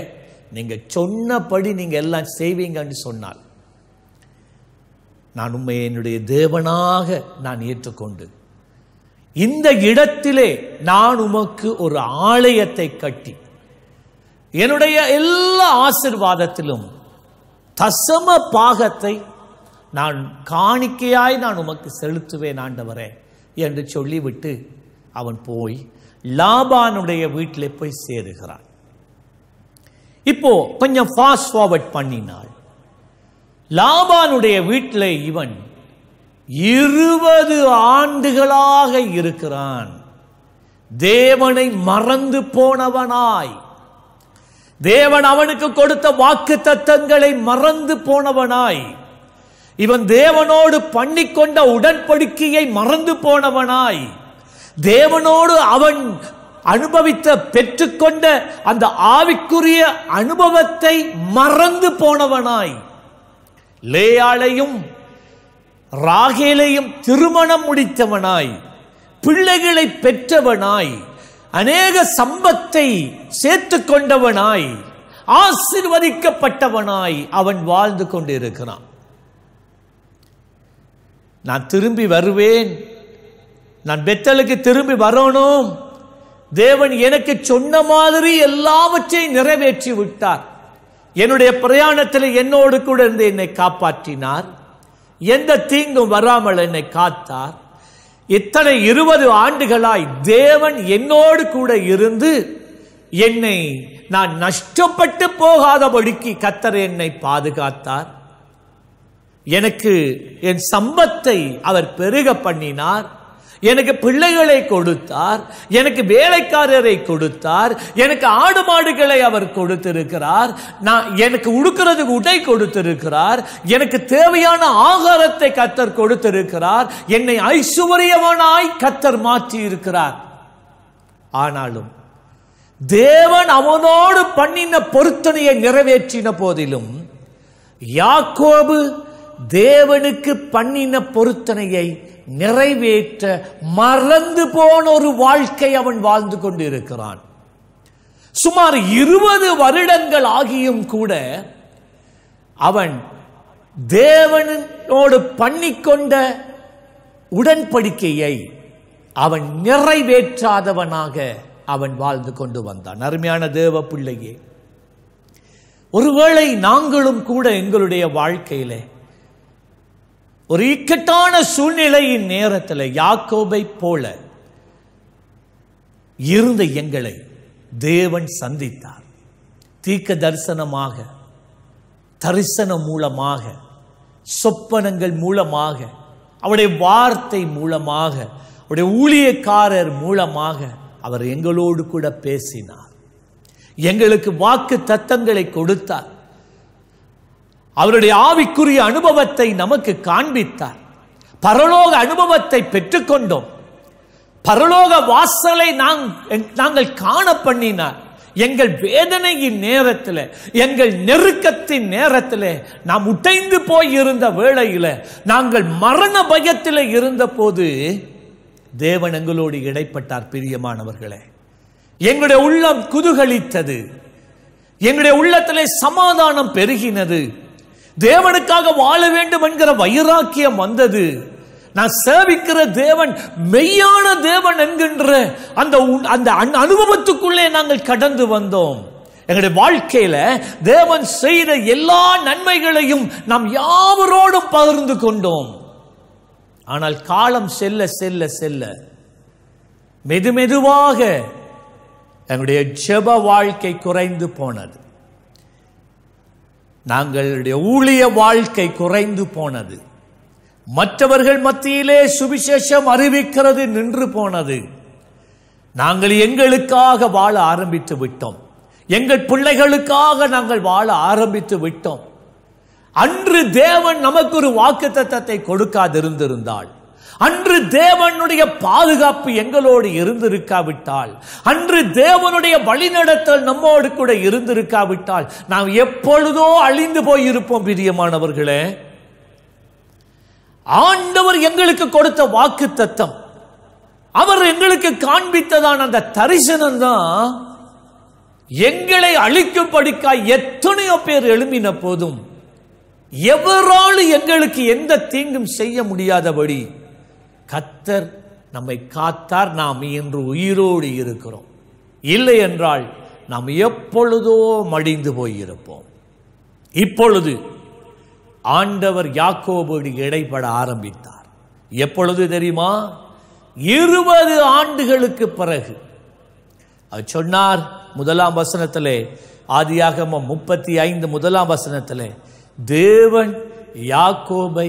நீங்க சொன்னபடி நீங்க எல்லாம் செய்வீங்கன்னு சொன்னால் நான் உண்மை என்னுடைய தேவனாக நான் ஏற்றுக்கொண்டு இந்த இடத்திலே நான் உமக்கு ஒரு ஆலயத்தை கட்டி என்னுடைய எல்லா ஆசிர்வாதத்திலும் தசம பாகத்தை நான் காணிக்கையாய் நான் உமக்கு செலுத்துவேன் ஆண்டவரே என்று சொல்லிவிட்டு அவன் போய் லாபானுடைய வீட்டிலே போய் சேருகிறான் இப்போ கொஞ்சம் ஃபாஸ்ட் ஃபார்வர்ட் பண்ணினாள் லாபானுடைய வீட்டில் இவன் இருபது ஆண்டுகளாக இருக்கிறான் தேவனை மறந்து போனவனாய் தேவன் அவனுக்கு கொடுத்த வாக்கு தத்தங்களை மறந்து போனவனாய் இவன் தேவனோடு பண்ணிக்கொண்ட உடன்படிக்கையை மறந்து போனவனாய் தேவனோடு அவன் அனுபவித்த பெற்றுக்கொண்ட அந்த ஆவிக்குரிய அனுபவத்தை மறந்து போனவனாய் லேயாளையும் ராகேலையும் திருமணம் முடித்தவனாய் பிள்ளைகளை பெற்றவனாய் அநேக சம்பத்தை சேர்த்து கொண்டவனாய் ஆசிர்வதிக்கப்பட்டவனாய் அவன் வாழ்ந்து கொண்டிருக்கிறான் நான் திரும்பி வருவேன் நான் பெத்தலுக்கு திரும்பி வரணும் தேவன் எனக்கு சொன்ன மாதிரி எல்லாவற்றையும் நிறைவேற்றி விட்டார் என்னுடைய பிரயாணத்தில் என்னோடு கூட இருந்து என்னை காப்பாற்றினார் எந்த தீங்கும் வராமல் என்னை காத்தார் இத்தனை இருபது ஆண்டுகளாய் தேவன் என்னோடு கூட இருந்து என்னை நான் நஷ்டப்பட்டு போகாதபடிக்கு கத்தர் என்னை பாதுகாத்தார் எனக்கு என் சம்பத்தை அவர் பெருக பண்ணினார் எனக்கு பிள்ளைகளை கொடுத்தார் எனக்கு வேலைக்காரரை கொடுத்தார் எனக்கு ஆடு மாடுகளை அவர் கொடுத்திருக்கிறார் நான் எனக்கு உடுக்கிறதுக்கு உடை கொடுத்திருக்கிறார் எனக்கு தேவையான ஆகாரத்தை கத்தர் கொடுத்திருக்கிறார் என்னை ஐஸ்வரியவனாய் கத்தர் மாற்றி இருக்கிறார் ஆனாலும் தேவன் அவனோடு பண்ணின பொருத்தனையை நிறைவேற்றின போதிலும் யாக்கோபு தேவனுக்கு பண்ணின பொருத்தனையை நிறைவேற்ற மறந்து போன ஒரு வாழ்க்கை அவன் வாழ்ந்து கொண்டிருக்கிறான் சுமார் இருபது வருடங்கள் ஆகியும் கூட அவன் தேவனோடு பண்ணிக்கொண்ட உடன்படிக்கையை அவன் நிறைவேற்றாதவனாக அவன் வாழ்ந்து கொண்டு வந்தான் அருமையான தேவ பிள்ளையே ஒருவேளை நாங்களும் கூட எங்களுடைய வாழ்க்கையிலே ஒரு இக்கட்டான சூழ்நிலையின் நேரத்தில் யாக்கோபை போல இருந்த எங்களை தேவன் சந்தித்தார் தீக்க தரிசனமாக தரிசனம் மூலமாக சொப்பனங்கள் மூலமாக அவருடைய வார்த்தை மூலமாக அவருடைய ஊழியக்காரர் மூலமாக அவர் எங்களோடு கூட பேசினார் எங்களுக்கு வாக்கு தத்தங்களை கொடுத்தார் அவருடைய ஆவிக்குரிய அனுபவத்தை நமக்கு காண்பித்தார் பரலோக அனுபவத்தை பெற்றுக்கொண்டோம் பரலோக வாசலை நாங்கள் காண பண்ணினார் எங்கள் வேதனையின் நேரத்தில் எங்கள் நெருக்கத்தின் நேரத்தில் நாம் உடைந்து போய் இருந்த வேளையில் நாங்கள் மரண பயத்தில் இருந்த போது தேவன் எங்களோடு இடைப்பட்டார் பிரியமானவர்களே எங்களுடைய உள்ளம் குதுகலித்தது எங்களுடைய உள்ளத்திலே சமாதானம் பெருகினது தேவனுக்காக வாழ வேண்டும் என்கிற வைராக்கியம் வந்தது நான் சேவிக்கிற தேவன் மெய்யான தேவன் என்கின்ற அந்த அந்த அனுபவத்துக்குள்ளே நாங்கள் கடந்து வந்தோம் எங்களுடைய வாழ்க்கையில தேவன் செய்த எல்லா நன்மைகளையும் நாம் யாவரோடும் பகிர்ந்து கொண்டோம் ஆனால் காலம் செல்ல செல்ல செல்ல மெது மெதுவாக எங்களுடைய ஜெப வாழ்க்கை குறைந்து போனது நாங்களுடைய ஊழிய வாழ்க்கை குறைந்து போனது மற்றவர்கள் மத்தியிலே சுவிசேஷம் அறிவிக்கிறது நின்று போனது நாங்கள் எங்களுக்காக வாழ ஆரம்பித்து விட்டோம் எங்கள் பிள்ளைகளுக்காக நாங்கள் வாழ ஆரம்பித்து விட்டோம் அன்று தேவன் நமக்கு ஒரு வாக்கு தத்தத்தை கொடுக்காதிருந்திருந்தாள் அன்று தேவனுடைய பாதுகாப்பு எங்களோடு இருந்திருக்காவிட்டால் அன்று தேவனுடைய வழிநடத்தல் நம்மோடு கூட இருந்திருக்காவிட்டால் நாம் எப்பொழுதோ அழிந்து போயிருப்போம் பிரியமானவர்களே ஆண்டவர் எங்களுக்கு கொடுத்த வாக்கு தத்தம் அவர் எங்களுக்கு காண்பித்ததான் அந்த தரிசனம் தான் எங்களை அழிக்கும்படிக்காய் எத்தனையோ பேர் எழும்பின போதும் எவராலும் எங்களுக்கு எந்த தீங்கும் செய்ய முடியாதபடி கத்தர் நம்மை காத்தார் நாம் இன்று உயிரோடு இருக்கிறோம் இல்லை என்றால் நாம் எப்பொழுதோ மடிந்து போயிருப்போம் இப்பொழுது ஆண்டவர் யாக்கோபோடு இடைப்பட ஆரம்பித்தார் எப்பொழுது தெரியுமா இருபது ஆண்டுகளுக்கு பிறகு அவர் சொன்னார் முதலாம் வசனத்திலே ஆதியாகமம் முப்பத்தி ஐந்து முதலாம் வசனத்திலே தேவன் யாக்கோபை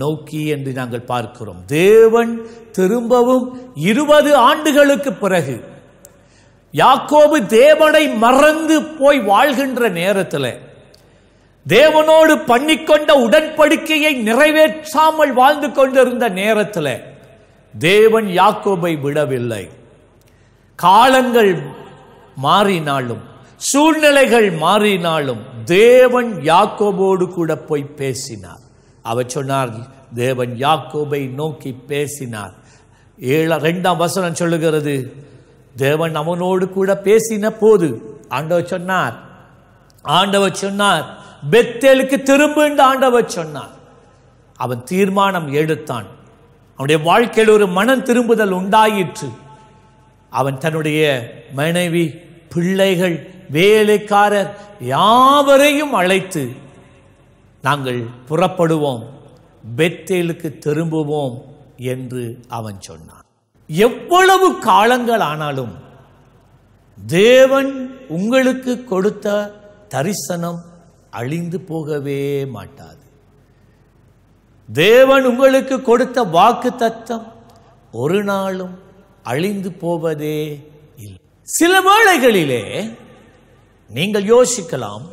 நோக்கி என்று நாங்கள் பார்க்கிறோம் தேவன் திரும்பவும் இருபது ஆண்டுகளுக்கு பிறகு யாக்கோபு தேவனை மறந்து போய் வாழ்கின்ற நேரத்தில் தேவனோடு பண்ணிக்கொண்ட உடன்படிக்கையை நிறைவேற்றாமல் வாழ்ந்து கொண்டிருந்த நேரத்தில் தேவன் யாக்கோபை விடவில்லை காலங்கள் மாறினாலும் சூழ்நிலைகள் மாறினாலும் தேவன் யாக்கோபோடு கூட போய் பேசினார் அவர் சொன்னார் தேவன் யாக்கோபை நோக்கி பேசினார் ஏழ ரெண்டாம் வசனம் சொல்லுகிறது தேவன் அவனோடு கூட பேசின போது ஆண்டவர் சொன்னார் ஆண்டவர் சொன்னார் பெத்தேலுக்கு திரும்ப ஆண்டவர் சொன்னார் அவன் தீர்மானம் எடுத்தான் அவனுடைய வாழ்க்கையில் ஒரு மனம் திரும்புதல் உண்டாயிற்று அவன் தன்னுடைய மனைவி பிள்ளைகள் வேலைக்காரர் யாவரையும் அழைத்து நாங்கள் புறப்படுவோம் பெத்தேலுக்கு திரும்புவோம் என்று அவன் சொன்னான் எவ்வளவு காலங்கள் ஆனாலும் தேவன் உங்களுக்கு கொடுத்த தரிசனம் அழிந்து போகவே மாட்டாது தேவன் உங்களுக்கு கொடுத்த வாக்கு தத்தம் ஒரு நாளும் அழிந்து போவதே இல்லை சில வேளைகளிலே நீங்கள் யோசிக்கலாம்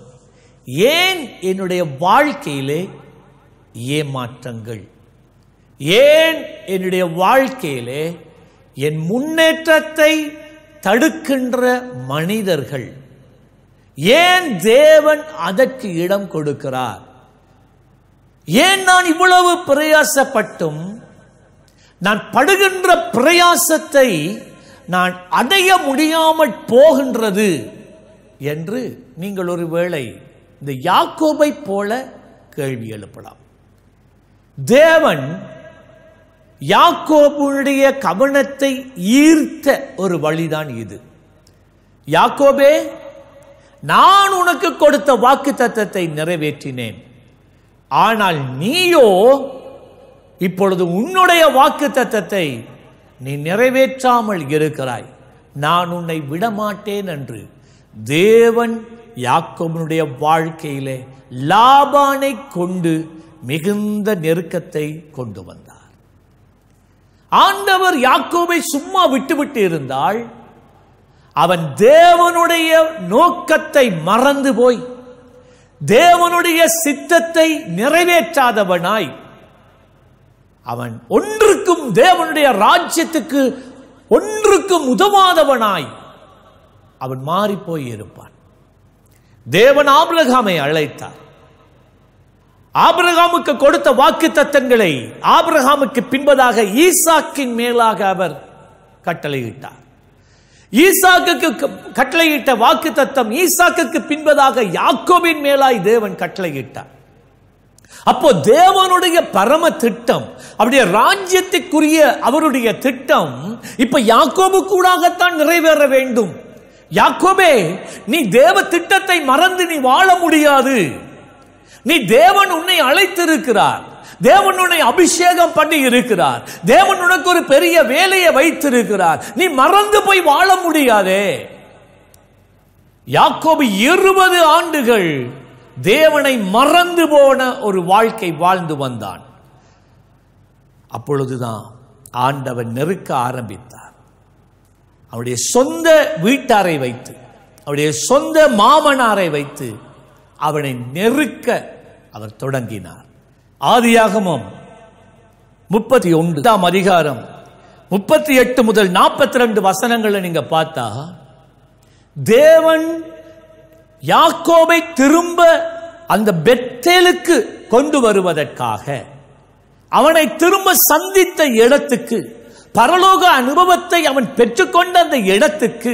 ஏன் என்னுடைய வாழ்க்கையிலே ஏமாற்றங்கள் ஏன் என்னுடைய வாழ்க்கையிலே என் முன்னேற்றத்தை தடுக்கின்ற மனிதர்கள் ஏன் தேவன் அதற்கு இடம் கொடுக்கிறார் ஏன் நான் இவ்வளவு பிரயாசப்பட்டும் நான் படுகின்ற பிரயாசத்தை நான் அடைய முடியாமல் போகின்றது என்று நீங்கள் ஒருவேளை இந்த யாக்கோபை போல கேள்வி எழுப்பலாம் தேவன் யாக்கோபுடைய கவனத்தை ஈர்த்த ஒரு வழிதான் இது யாக்கோபே நான் உனக்கு கொடுத்த வாக்கு தத்தத்தை நிறைவேற்றினேன் ஆனால் நீயோ இப்பொழுது உன்னுடைய வாக்கு தத்தத்தை நீ நிறைவேற்றாமல் இருக்கிறாய் நான் உன்னை விடமாட்டேன் என்று தேவன் யாக்கோபனுடைய வாழ்க்கையிலே லாபானை கொண்டு மிகுந்த நெருக்கத்தை கொண்டு வந்தார் ஆண்டவர் யாக்கோபை சும்மா விட்டுவிட்டு இருந்தால் அவன் தேவனுடைய நோக்கத்தை மறந்து போய் தேவனுடைய சித்தத்தை நிறைவேற்றாதவனாய் அவன் ஒன்றுக்கும் தேவனுடைய ராஜ்யத்துக்கு ஒன்றுக்கும் உதவாதவனாய் அவன் மாறிப்போய் இருப்பான் தேவன் ஆபிரகாமை அழைத்தார் ஆபிரகாமுக்கு கொடுத்த வாக்கு தத்தங்களை ஆபிரகாமுக்கு பின்பதாக ஈசாக்கின் மேலாக அவர் கட்டளையிட்டார் ஈசாக்கு கட்டளையிட்ட வாக்கு தத்தம் ஈசாக்கு பின்பதாக யாக்கோபின் மேலாய் தேவன் கட்டளையிட்டார் அப்போ தேவனுடைய பரம திட்டம் அவருடைய ராஜ்யத்துக்குரிய அவருடைய திட்டம் இப்ப யாக்கோபு கூடாகத்தான் நிறைவேற வேண்டும் யாக்கோபே நீ தேவ திட்டத்தை மறந்து நீ வாழ முடியாது நீ தேவன் உன்னை அழைத்திருக்கிறார் தேவன் உன்னை அபிஷேகம் பண்ணி இருக்கிறார் தேவன் உனக்கு ஒரு பெரிய வேலையை வைத்திருக்கிறார் நீ மறந்து போய் வாழ முடியாதே யாக்கோபு இருபது ஆண்டுகள் தேவனை மறந்து போன ஒரு வாழ்க்கை வாழ்ந்து வந்தான் அப்பொழுதுதான் ஆண்டவன் நெருக்க ஆரம்பித்தார் அவருடைய சொந்த வீட்டாரை வைத்து அவருடைய சொந்த மாமனாரை வைத்து அவனை நெருக்க அவர் தொடங்கினார் ஆதியாகமும் முப்பத்தி ஒன்றாம் அதிகாரம் முப்பத்தி எட்டு முதல் நாற்பத்தி ரெண்டு வசனங்களை நீங்க பார்த்தா தேவன் யாக்கோபை திரும்ப அந்த பெத்தேலுக்கு கொண்டு வருவதற்காக அவனை திரும்ப சந்தித்த இடத்துக்கு பரலோக அனுபவத்தை அவன் பெற்றுக்கொண்ட அந்த இடத்துக்கு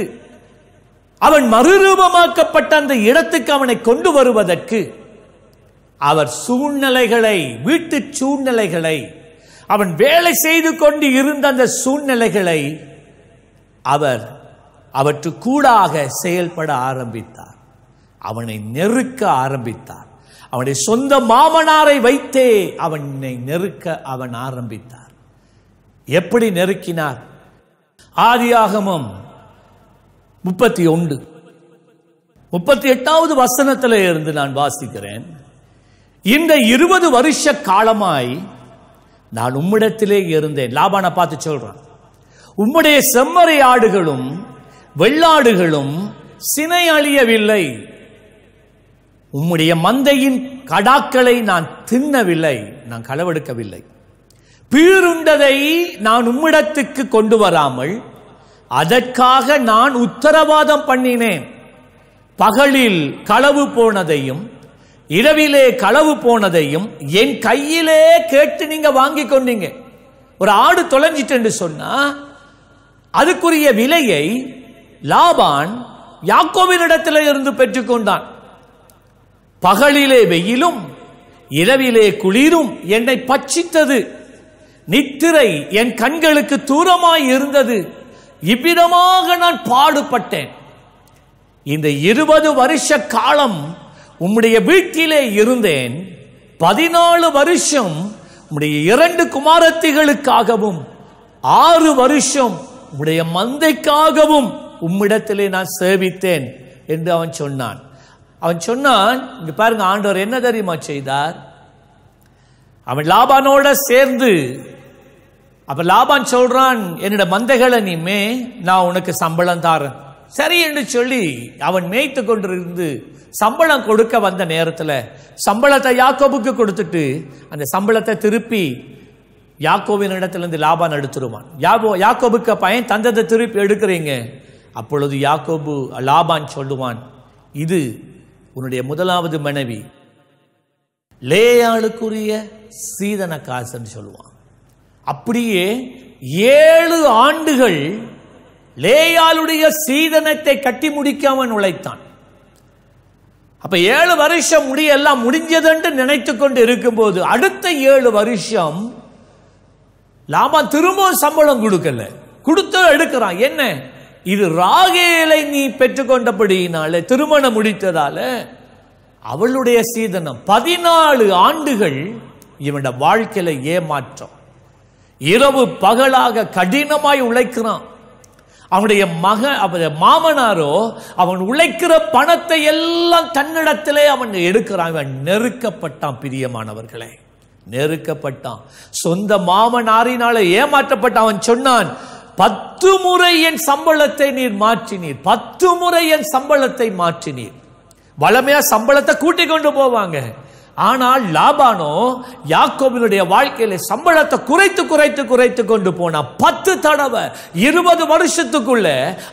அவன் மறுரூபமாக்கப்பட்ட அந்த இடத்துக்கு அவனை கொண்டு வருவதற்கு அவர் சூழ்நிலைகளை வீட்டு சூழ்நிலைகளை அவன் வேலை செய்து கொண்டு இருந்த அந்த சூழ்நிலைகளை அவர் அவற்று கூடாக செயல்பட ஆரம்பித்தார் அவனை நெருக்க ஆரம்பித்தார் அவனுடைய சொந்த மாமனாரை வைத்தே அவனை நெருக்க அவன் ஆரம்பித்தார் எப்படி நெருக்கினார் ஆதியாகமும் முப்பத்தி ஒன்று முப்பத்தி எட்டாவது வசனத்தில் இருந்து நான் வாசிக்கிறேன் இந்த இருபது வருஷ காலமாய் நான் உம்மிடத்திலே இருந்தேன் லாபான பார்த்து சொல்றேன் உம்முடைய செம்மறை ஆடுகளும் வெள்ளாடுகளும் சினை அழியவில்லை உம்முடைய மந்தையின் கடாக்களை நான் தின்னவில்லை நான் களவெடுக்கவில்லை பீருண்டதை நான் உம்மிடத்துக்கு கொண்டு வராமல் அதற்காக நான் உத்தரவாதம் பண்ணினேன் பகலில் களவு போனதையும் இரவிலே களவு போனதையும் என் கையிலே கேட்டு நீங்க வாங்கி கொண்டீங்க ஒரு ஆடு தொலைஞ்சிட்டு சொன்னா அதுக்குரிய விலையை லாபான் யாக்கோவின் இடத்தில் இருந்து பெற்றுக்கொண்டான் பகலிலே வெயிலும் இரவிலே குளிரும் என்னை பச்சித்தது நித்திரை என் கண்களுக்கு தூரமாய் இருந்தது இவ்விதமாக நான் பாடுபட்டேன் இந்த இருபது வருஷ காலம் உம்முடைய வீட்டிலே இருந்தேன் பதினாலு வருஷம் உம்முடைய இரண்டு குமாரத்திகளுக்காகவும் ஆறு வருஷம் உடைய மந்தைக்காகவும் உம்மிடத்திலே நான் சேவித்தேன் என்று அவன் சொன்னான் அவன் சொன்னான் இங்க பாருங்க ஆண்டவர் என்ன தெரியுமா செய்தார் அவன் லாபானோட சேர்ந்து அப்ப லாபான் சொல்றான் என்னோட மந்தைகளை நீ மே நான் உனக்கு சம்பளம் தாரேன் சரி என்று சொல்லி அவன் மேய்த்து கொண்டிருந்து சம்பளம் கொடுக்க வந்த நேரத்தில் சம்பளத்தை யாக்கோபுக்கு கொடுத்துட்டு அந்த சம்பளத்தை திருப்பி யாக்கோவின் இடத்துலேருந்து லாபான் எடுத்துருவான் யாகோ யாக்கோபுக்கு பயன் தந்ததை திருப்பி எடுக்கிறீங்க அப்பொழுது யாக்கோபு லாபான் சொல்லுவான் இது உன்னுடைய முதலாவது மனைவி லேயாளுக்குரிய சீதன காசுன்னு சொல்லுவான் அப்படியே ஏழு ஆண்டுகள் லேயாளுடைய சீதனத்தை கட்டி முடிக்காமல் உழைத்தான் அப்ப ஏழு வருஷம் முடியெல்லாம் முடிஞ்சதுன்னு நினைத்துக் கொண்டு இருக்கும்போது அடுத்த ஏழு வருஷம் லாமா திரும்பவும் சம்பளம் கொடுக்கல கொடுத்த எடுக்கிறான் என்ன இது ராகேலை நீ பெற்றுக்கொண்டபடியினால திருமணம் முடித்ததால அவளுடைய சீதனம் பதினாலு ஆண்டுகள் இவனோட வாழ்க்கையில ஏமாற்றம் இரவு பகலாக கடினமாய் உழைக்கிறான் அவனுடைய மகன் மாமனாரோ அவன் உழைக்கிற பணத்தை எல்லாம் தன்னிடத்திலே அவன் எடுக்கிறான் அவன் நெருக்கப்பட்டான் பிரியமானவர்களே நெருக்கப்பட்டான் சொந்த மாமனாரினால ஏமாற்றப்பட்ட அவன் சொன்னான் பத்து முறை என் சம்பளத்தை நீர் மாற்றினீர் பத்து முறை என் சம்பளத்தை மாற்றினீர் வளமையா சம்பளத்தை கூட்டிக் கொண்டு போவாங்க ஆனால் லாபானோ யாக்கோபினுடைய வாழ்க்கையில சம்பளத்தை குறைத்து குறைத்து குறைத்து கொண்டு போன பத்து தடவை இருபது வருஷத்துக்குள்ள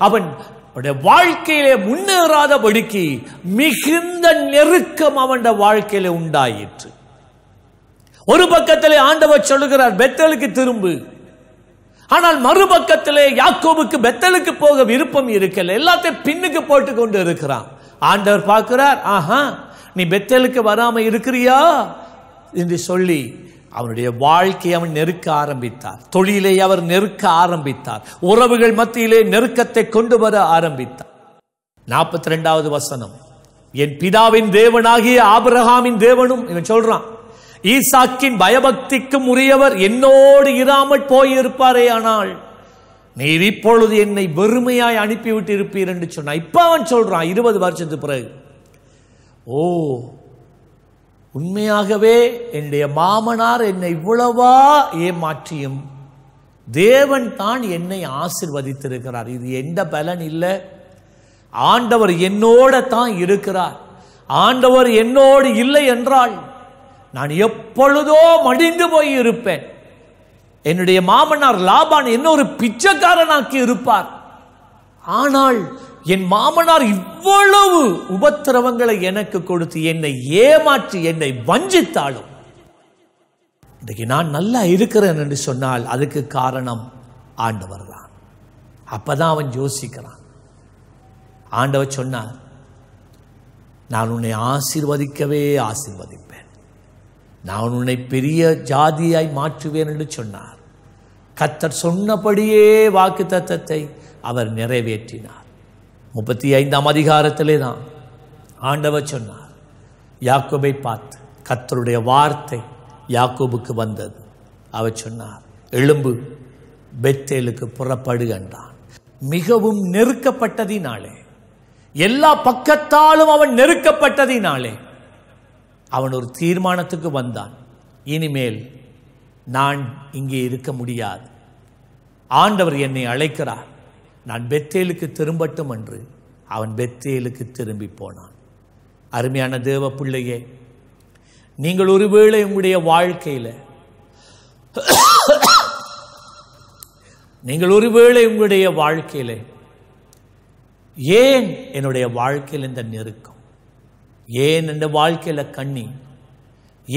அவன் வாழ்க்கையிலே முன்னேறாதபடிக்கு மிகுந்த நெருக்கம் அவன் வாழ்க்கையில உண்டாயிற்று ஒரு பக்கத்திலே ஆண்டவர் சொல்லுகிறார் பெத்தலுக்கு திரும்பு ஆனால் மறுபக்கத்திலே யாக்கோபுக்கு பெத்தலுக்கு போக விருப்பம் இருக்கல எல்லாத்தையும் பின்னுக்கு போட்டு கொண்டு இருக்கிறான் ஆண்டவர் பார்க்கிறார் ஆஹா நீ பெத்தலுக்கு வராமல் இருக்கிறியா என்று சொல்லி அவனுடைய வாழ்க்கையை அவன் நெருக்க ஆரம்பித்தார் தொழிலை அவர் நெருக்க ஆரம்பித்தார் உறவுகள் மத்தியிலே நெருக்கத்தை கொண்டு வர ஆரம்பித்தார் நாற்பத்தி ரெண்டாவது வசனம் என் பிதாவின் தேவனாகிய ஆபிரகாமின் தேவனும் இவன் சொல்றான் ஈசாக்கின் பயபக்திக்கும் உரியவர் என்னோடு இராமல் போயிருப்பாரே ஆனால் நீர் இப்பொழுது என்னை வெறுமையாய் அனுப்பிவிட்டு இருப்பீர் என்று சொன்னான் இப்ப அவன் சொல்றான் இருபது வருஷத்துக்கு பிறகு ஓ உண்மையாகவே என்னுடைய மாமனார் என்னை இவ்வளவா ஏமாற்றியும் தேவன் தான் என்னை ஆசிர்வதித்திருக்கிறார் இது எந்த பலன் இல்லை ஆண்டவர் என்னோட தான் இருக்கிறார் ஆண்டவர் என்னோடு இல்லை என்றால் நான் எப்பொழுதோ மடிந்து போய் இருப்பேன் என்னுடைய மாமனார் லாபான் என்ன ஒரு பிச்சைக்காரனாக்கி இருப்பார் ஆனால் என் மாமனார் இவ்வளவு உபத்திரவங்களை எனக்கு கொடுத்து என்னை ஏமாற்றி என்னை வஞ்சித்தாலும் இன்றைக்கு நான் நல்லா இருக்கிறேன் என்று சொன்னால் அதுக்கு காரணம் ஆண்டவர் தான் அப்பதான் அவன் யோசிக்கிறான் ஆண்டவர் சொன்னார் நான் உன்னை ஆசீர்வதிக்கவே ஆசீர்வதிப்பேன் நான் உன்னை பெரிய ஜாதியாய் மாற்றுவேன் என்று சொன்னார் கத்தர் சொன்னபடியே வாக்கு தத்தத்தை அவர் நிறைவேற்றினார் முப்பத்தி ஐந்தாம் அதிகாரத்திலே தான் ஆண்டவர் சொன்னார் யாக்கோபை பார்த்து கத்தருடைய வார்த்தை யாக்கோபுக்கு வந்தது அவர் சொன்னார் எழும்பு பெத்தேலுக்கு புறப்படு என்றான் மிகவும் நெருக்கப்பட்டதினாலே எல்லா பக்கத்தாலும் அவன் நெருக்கப்பட்டதினாலே அவன் ஒரு தீர்மானத்துக்கு வந்தான் இனிமேல் நான் இங்கே இருக்க முடியாது ஆண்டவர் என்னை அழைக்கிறார் நான் பெத்தேலுக்கு திரும்பட்டும் என்று அவன் பெத்தேலுக்கு திரும்பி போனான் அருமையான தேவ பிள்ளையே நீங்கள் ஒருவேளை உங்களுடைய வாழ்க்கையில் நீங்கள் ஒருவேளை உங்களுடைய வாழ்க்கையில் ஏன் என்னுடைய வாழ்க்கையில் இந்த நெருக்கம் ஏன் என் வாழ்க்கையில் கண்ணி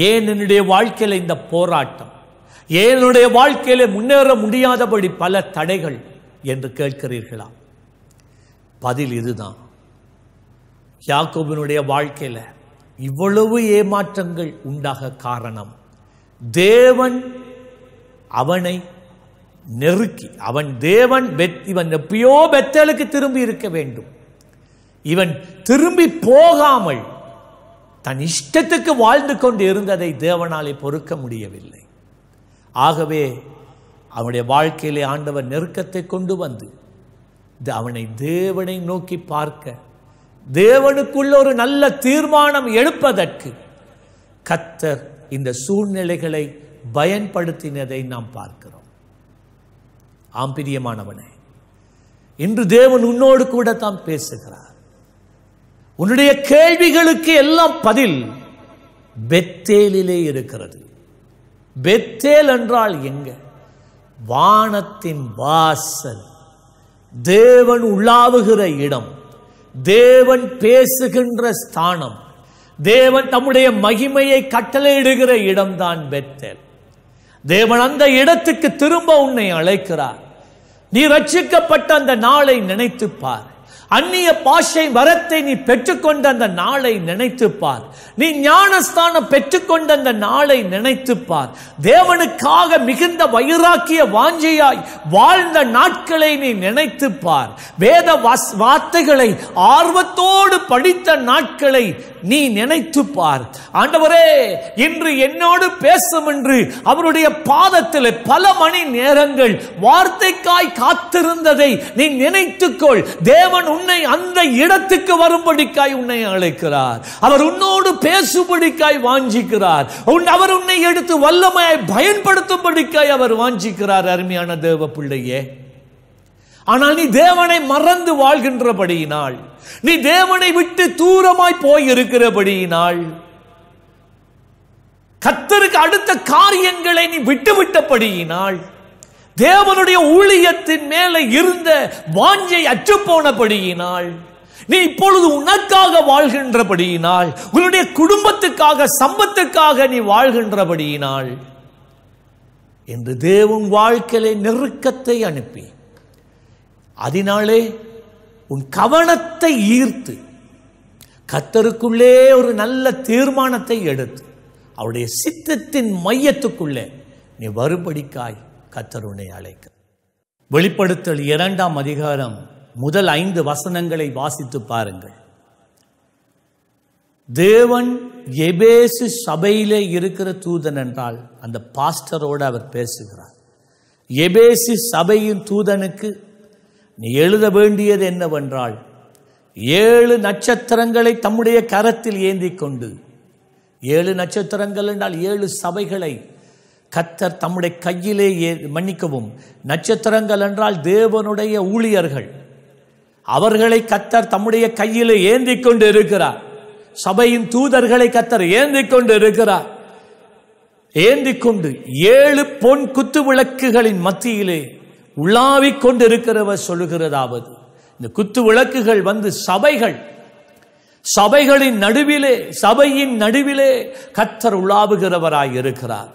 ஏன் என்னுடைய வாழ்க்கையில் இந்த போராட்டம் ஏன் என்னுடைய வாழ்க்கையில் முன்னேற முடியாதபடி பல தடைகள் என்று கேட்கிறீர்களா பதில் இதுதான் யாக்கோபினுடைய வாழ்க்கையில் இவ்வளவு ஏமாற்றங்கள் உண்டாக காரணம் தேவன் அவனை நெருக்கி அவன் தேவன் இவன் எப்பயோ பெத்தலுக்கு திரும்பி இருக்க வேண்டும் இவன் திரும்பி போகாமல் தன் இஷ்டத்துக்கு வாழ்ந்து கொண்டு இருந்ததை தேவனாலே பொறுக்க முடியவில்லை ஆகவே அவனுடைய வாழ்க்கையிலே ஆண்டவர் நெருக்கத்தை கொண்டு வந்து அவனை தேவனை நோக்கி பார்க்க தேவனுக்குள்ள ஒரு நல்ல தீர்மானம் எழுப்பதற்கு கத்தர் இந்த சூழ்நிலைகளை பயன்படுத்தினதை நாம் பார்க்கிறோம் ஆம்பிரியமானவனே இன்று தேவன் உன்னோடு கூட தான் பேசுகிறார் உன்னுடைய கேள்விகளுக்கு எல்லாம் பதில் பெத்தேலிலே இருக்கிறது பெத்தேல் என்றால் எங்கே வானத்தின் வாசல் தேவன் உள்ளாவுகிற இடம் தேவன் பேசுகின்ற ஸ்தானம் தேவன் தம்முடைய மகிமையை கட்டளையிடுகிற இடம்தான் பெத்தல் தேவன் அந்த இடத்துக்கு திரும்ப உன்னை அழைக்கிறார் நீ ரட்சிக்கப்பட்ட அந்த நாளை நினைத்துப்பார் அந்நிய பாஷை வரத்தை நீ பெற்றுக்கொண்ட அந்த நாளை நினைத்து பார் நீ ஞானஸ்தானம் பெற்றுக்கொண்ட அந்த நாளை நினைத்து பார் தேவனுக்காக மிகுந்த வைராக்கிய வாஞ்சையாய் வாழ்ந்த நாட்களை நீ நினைத்து பார் வேத வார்த்தைகளை ஆர்வத்தோடு படித்த நாட்களை நீ நினைத்து பார் ஆண்டவரே இன்று என்னோடு பேசும் என்று அவருடைய பாதத்தில் பல மணி நேரங்கள் வார்த்தைக்காய் காத்திருந்ததை நீ நினைத்துக்கொள் தேவன் உன்னை அந்த இடத்துக்கு வரும்படிக்காய் உன்னை அழைக்கிறார் அவர் உன்னோடு பேசும்படிக்காய் வாஞ்சிக்கிறார் அவர் உன்னை எடுத்து வல்லமையாய் பயன்படுத்தும்படிக்காய் அவர் வாஞ்சிக்கிறார் அருமையான தேவ பிள்ளையே ஆனால் நீ தேவனை மறந்து வாழ்கின்றபடியினால் நீ தேவனை விட்டு தூரமாய் போய் இருக்கிறபடியினால் கத்தருக்கு அடுத்த காரியங்களை நீ விட்டுவிட்டபடியினால் தேவனுடைய ஊழியத்தின் மேலே இருந்த வாஞ்சை அற்றுப்போனபடியினால் நீ இப்பொழுது உனக்காக வாழ்கின்றபடியினால் உன்னுடைய குடும்பத்துக்காக சம்பத்துக்காக நீ வாழ்கின்றபடியினால் என்று தேவன் வாழ்க்கையிலே நெருக்கத்தை அனுப்பி அதனாலே உன் கவனத்தை ஈர்த்து கத்தருக்குள்ளே ஒரு நல்ல தீர்மானத்தை எடுத்து அவருடைய சித்தத்தின் மையத்துக்குள்ளே நீ வரும்படிக்காய் கத்தருனை அழைக்க வெளிப்படுத்தல் இரண்டாம் அதிகாரம் முதல் ஐந்து வசனங்களை வாசித்து பாருங்கள் தேவன் எபேசு சபையிலே இருக்கிற தூதன் என்றால் அந்த பாஸ்டரோடு அவர் பேசுகிறார் எபேசு சபையின் தூதனுக்கு நீ எழுத வேண்டியது என்னவென்றால் ஏழு நட்சத்திரங்களை தம்முடைய கரத்தில் ஏந்தி கொண்டு ஏழு நட்சத்திரங்கள் என்றால் ஏழு சபைகளை கத்தர் தம்முடைய கையிலே மன்னிக்கவும் நட்சத்திரங்கள் என்றால் தேவனுடைய ஊழியர்கள் அவர்களை கத்தர் தம்முடைய கையிலே ஏந்தி கொண்டு இருக்கிறார் சபையின் தூதர்களை கத்தர் ஏந்தி கொண்டு இருக்கிறார் ஏந்தி கொண்டு ஏழு பொன் குத்து விளக்குகளின் மத்தியிலே உள்ளாவிக் கொண்டு இருக்கிறவர் சொல்லுகிறதாவது இந்த குத்து விளக்குகள் வந்து சபைகள் சபைகளின் நடுவிலே சபையின் நடுவிலே கத்தர் உலாவுகிறவராய் இருக்கிறார்